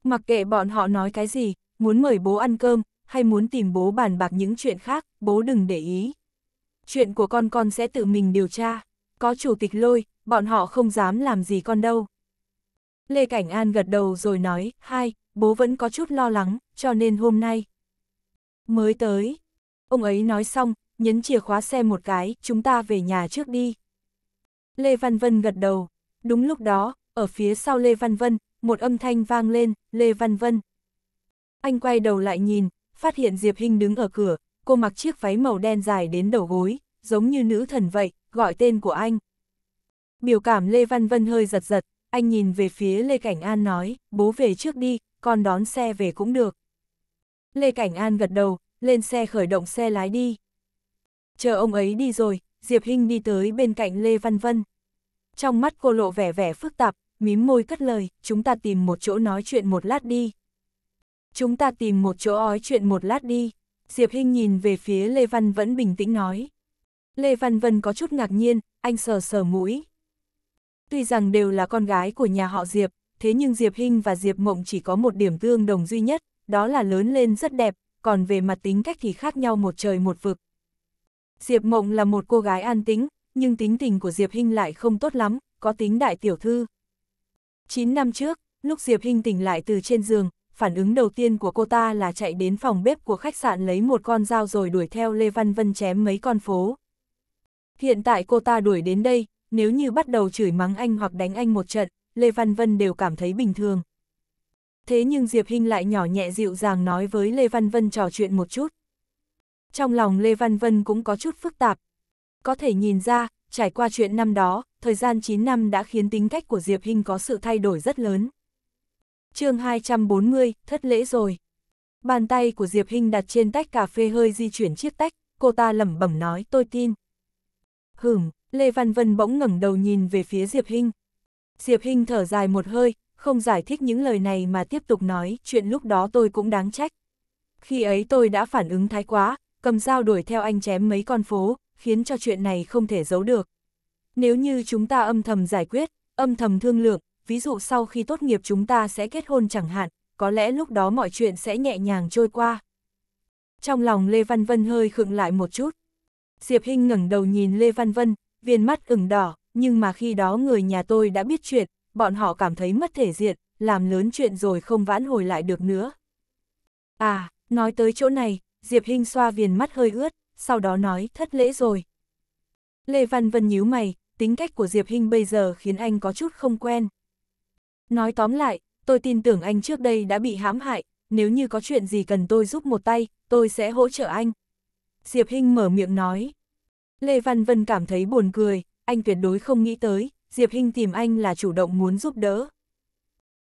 Mặc kệ bọn họ nói cái gì, muốn mời bố ăn cơm, hay muốn tìm bố bàn bạc những chuyện khác, bố đừng để ý. Chuyện của con con sẽ tự mình điều tra, có chủ tịch lôi, bọn họ không dám làm gì con đâu. Lê Cảnh An gật đầu rồi nói, hai, bố vẫn có chút lo lắng, cho nên hôm nay. Mới tới, ông ấy nói xong, nhấn chìa khóa xe một cái, chúng ta về nhà trước đi. Lê Văn Vân gật đầu, Đúng lúc đó, ở phía sau Lê Văn Vân, một âm thanh vang lên, Lê Văn Vân. Anh quay đầu lại nhìn, phát hiện Diệp Hinh đứng ở cửa, cô mặc chiếc váy màu đen dài đến đầu gối, giống như nữ thần vậy, gọi tên của anh. Biểu cảm Lê Văn Vân hơi giật giật, anh nhìn về phía Lê Cảnh An nói, bố về trước đi, con đón xe về cũng được. Lê Cảnh An gật đầu, lên xe khởi động xe lái đi. Chờ ông ấy đi rồi, Diệp Hinh đi tới bên cạnh Lê Văn Vân. Trong mắt cô lộ vẻ vẻ phức tạp, mím môi cất lời, chúng ta tìm một chỗ nói chuyện một lát đi. Chúng ta tìm một chỗ ói chuyện một lát đi. Diệp Hinh nhìn về phía Lê Văn vẫn bình tĩnh nói. Lê Văn Vân có chút ngạc nhiên, anh sờ sờ mũi. Tuy rằng đều là con gái của nhà họ Diệp, thế nhưng Diệp Hinh và Diệp Mộng chỉ có một điểm tương đồng duy nhất, đó là lớn lên rất đẹp, còn về mặt tính cách thì khác nhau một trời một vực. Diệp Mộng là một cô gái an tĩnh, nhưng tính tình của Diệp Hinh lại không tốt lắm, có tính đại tiểu thư. 9 năm trước, lúc Diệp Hinh tỉnh lại từ trên giường, phản ứng đầu tiên của cô ta là chạy đến phòng bếp của khách sạn lấy một con dao rồi đuổi theo Lê Văn Vân chém mấy con phố. Hiện tại cô ta đuổi đến đây, nếu như bắt đầu chửi mắng anh hoặc đánh anh một trận, Lê Văn Vân đều cảm thấy bình thường. Thế nhưng Diệp Hinh lại nhỏ nhẹ dịu dàng nói với Lê Văn Vân trò chuyện một chút. Trong lòng Lê Văn Vân cũng có chút phức tạp, có thể nhìn ra, trải qua chuyện năm đó, thời gian 9 năm đã khiến tính cách của Diệp Hinh có sự thay đổi rất lớn. chương 240, thất lễ rồi. Bàn tay của Diệp Hinh đặt trên tách cà phê hơi di chuyển chiếc tách, cô ta lẩm bẩm nói tôi tin. Hửm, Lê Văn Vân bỗng ngẩng đầu nhìn về phía Diệp Hinh. Diệp Hinh thở dài một hơi, không giải thích những lời này mà tiếp tục nói, chuyện lúc đó tôi cũng đáng trách. Khi ấy tôi đã phản ứng thái quá, cầm dao đuổi theo anh chém mấy con phố, khiến cho chuyện này không thể giấu được. Nếu như chúng ta âm thầm giải quyết, âm thầm thương lượng, ví dụ sau khi tốt nghiệp chúng ta sẽ kết hôn chẳng hạn, có lẽ lúc đó mọi chuyện sẽ nhẹ nhàng trôi qua. Trong lòng Lê Văn Vân hơi khựng lại một chút. Diệp Hinh ngẩng đầu nhìn Lê Văn Vân, viên mắt ửng đỏ, nhưng mà khi đó người nhà tôi đã biết chuyện, bọn họ cảm thấy mất thể diện, làm lớn chuyện rồi không vãn hồi lại được nữa. À, nói tới chỗ này, Diệp Hinh xoa viền mắt hơi ướt sau đó nói thất lễ rồi. Lê Văn Vân nhíu mày, tính cách của Diệp Hinh bây giờ khiến anh có chút không quen. Nói tóm lại, tôi tin tưởng anh trước đây đã bị hãm hại, nếu như có chuyện gì cần tôi giúp một tay, tôi sẽ hỗ trợ anh. Diệp Hinh mở miệng nói. Lê Văn Vân cảm thấy buồn cười, anh tuyệt đối không nghĩ tới, Diệp Hinh tìm anh là chủ động muốn giúp đỡ.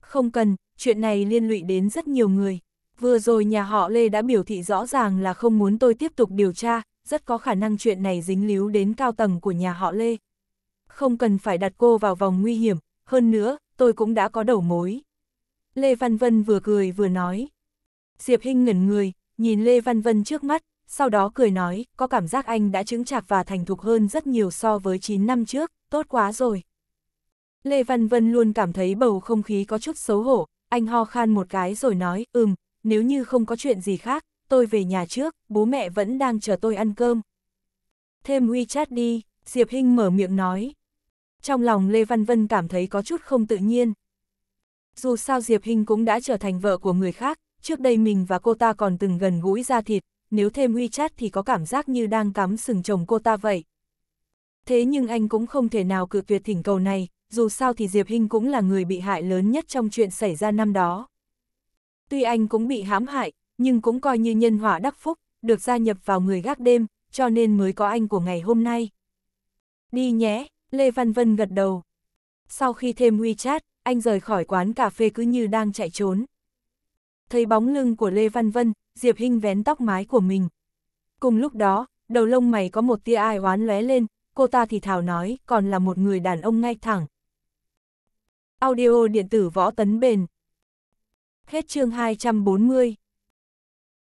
Không cần, chuyện này liên lụy đến rất nhiều người. Vừa rồi nhà họ Lê đã biểu thị rõ ràng là không muốn tôi tiếp tục điều tra, rất có khả năng chuyện này dính líu đến cao tầng của nhà họ Lê. Không cần phải đặt cô vào vòng nguy hiểm, hơn nữa, tôi cũng đã có đầu mối. Lê Văn Vân vừa cười vừa nói. Diệp Hinh ngẩn người, nhìn Lê Văn Vân trước mắt, sau đó cười nói, có cảm giác anh đã chứng chạc và thành thục hơn rất nhiều so với 9 năm trước, tốt quá rồi. Lê Văn Vân luôn cảm thấy bầu không khí có chút xấu hổ, anh ho khan một cái rồi nói, ừm, nếu như không có chuyện gì khác, tôi về nhà trước, bố mẹ vẫn đang chờ tôi ăn cơm. Thêm WeChat đi, Diệp Hinh mở miệng nói. Trong lòng Lê Văn Vân cảm thấy có chút không tự nhiên. Dù sao Diệp Hinh cũng đã trở thành vợ của người khác, trước đây mình và cô ta còn từng gần gũi ra thịt, nếu thêm WeChat thì có cảm giác như đang cắm sừng chồng cô ta vậy. Thế nhưng anh cũng không thể nào cự tuyệt thỉnh cầu này, dù sao thì Diệp Hinh cũng là người bị hại lớn nhất trong chuyện xảy ra năm đó. Tuy anh cũng bị hãm hại, nhưng cũng coi như nhân hỏa đắc phúc, được gia nhập vào người gác đêm, cho nên mới có anh của ngày hôm nay. Đi nhé, Lê Văn Vân gật đầu. Sau khi thêm WeChat, anh rời khỏi quán cà phê cứ như đang chạy trốn. Thấy bóng lưng của Lê Văn Vân, Diệp Hinh vén tóc mái của mình. Cùng lúc đó, đầu lông mày có một tia ai oán lóe lên, cô ta thì thào nói, còn là một người đàn ông ngay thẳng. Audio điện tử võ tấn bền Hết chương 240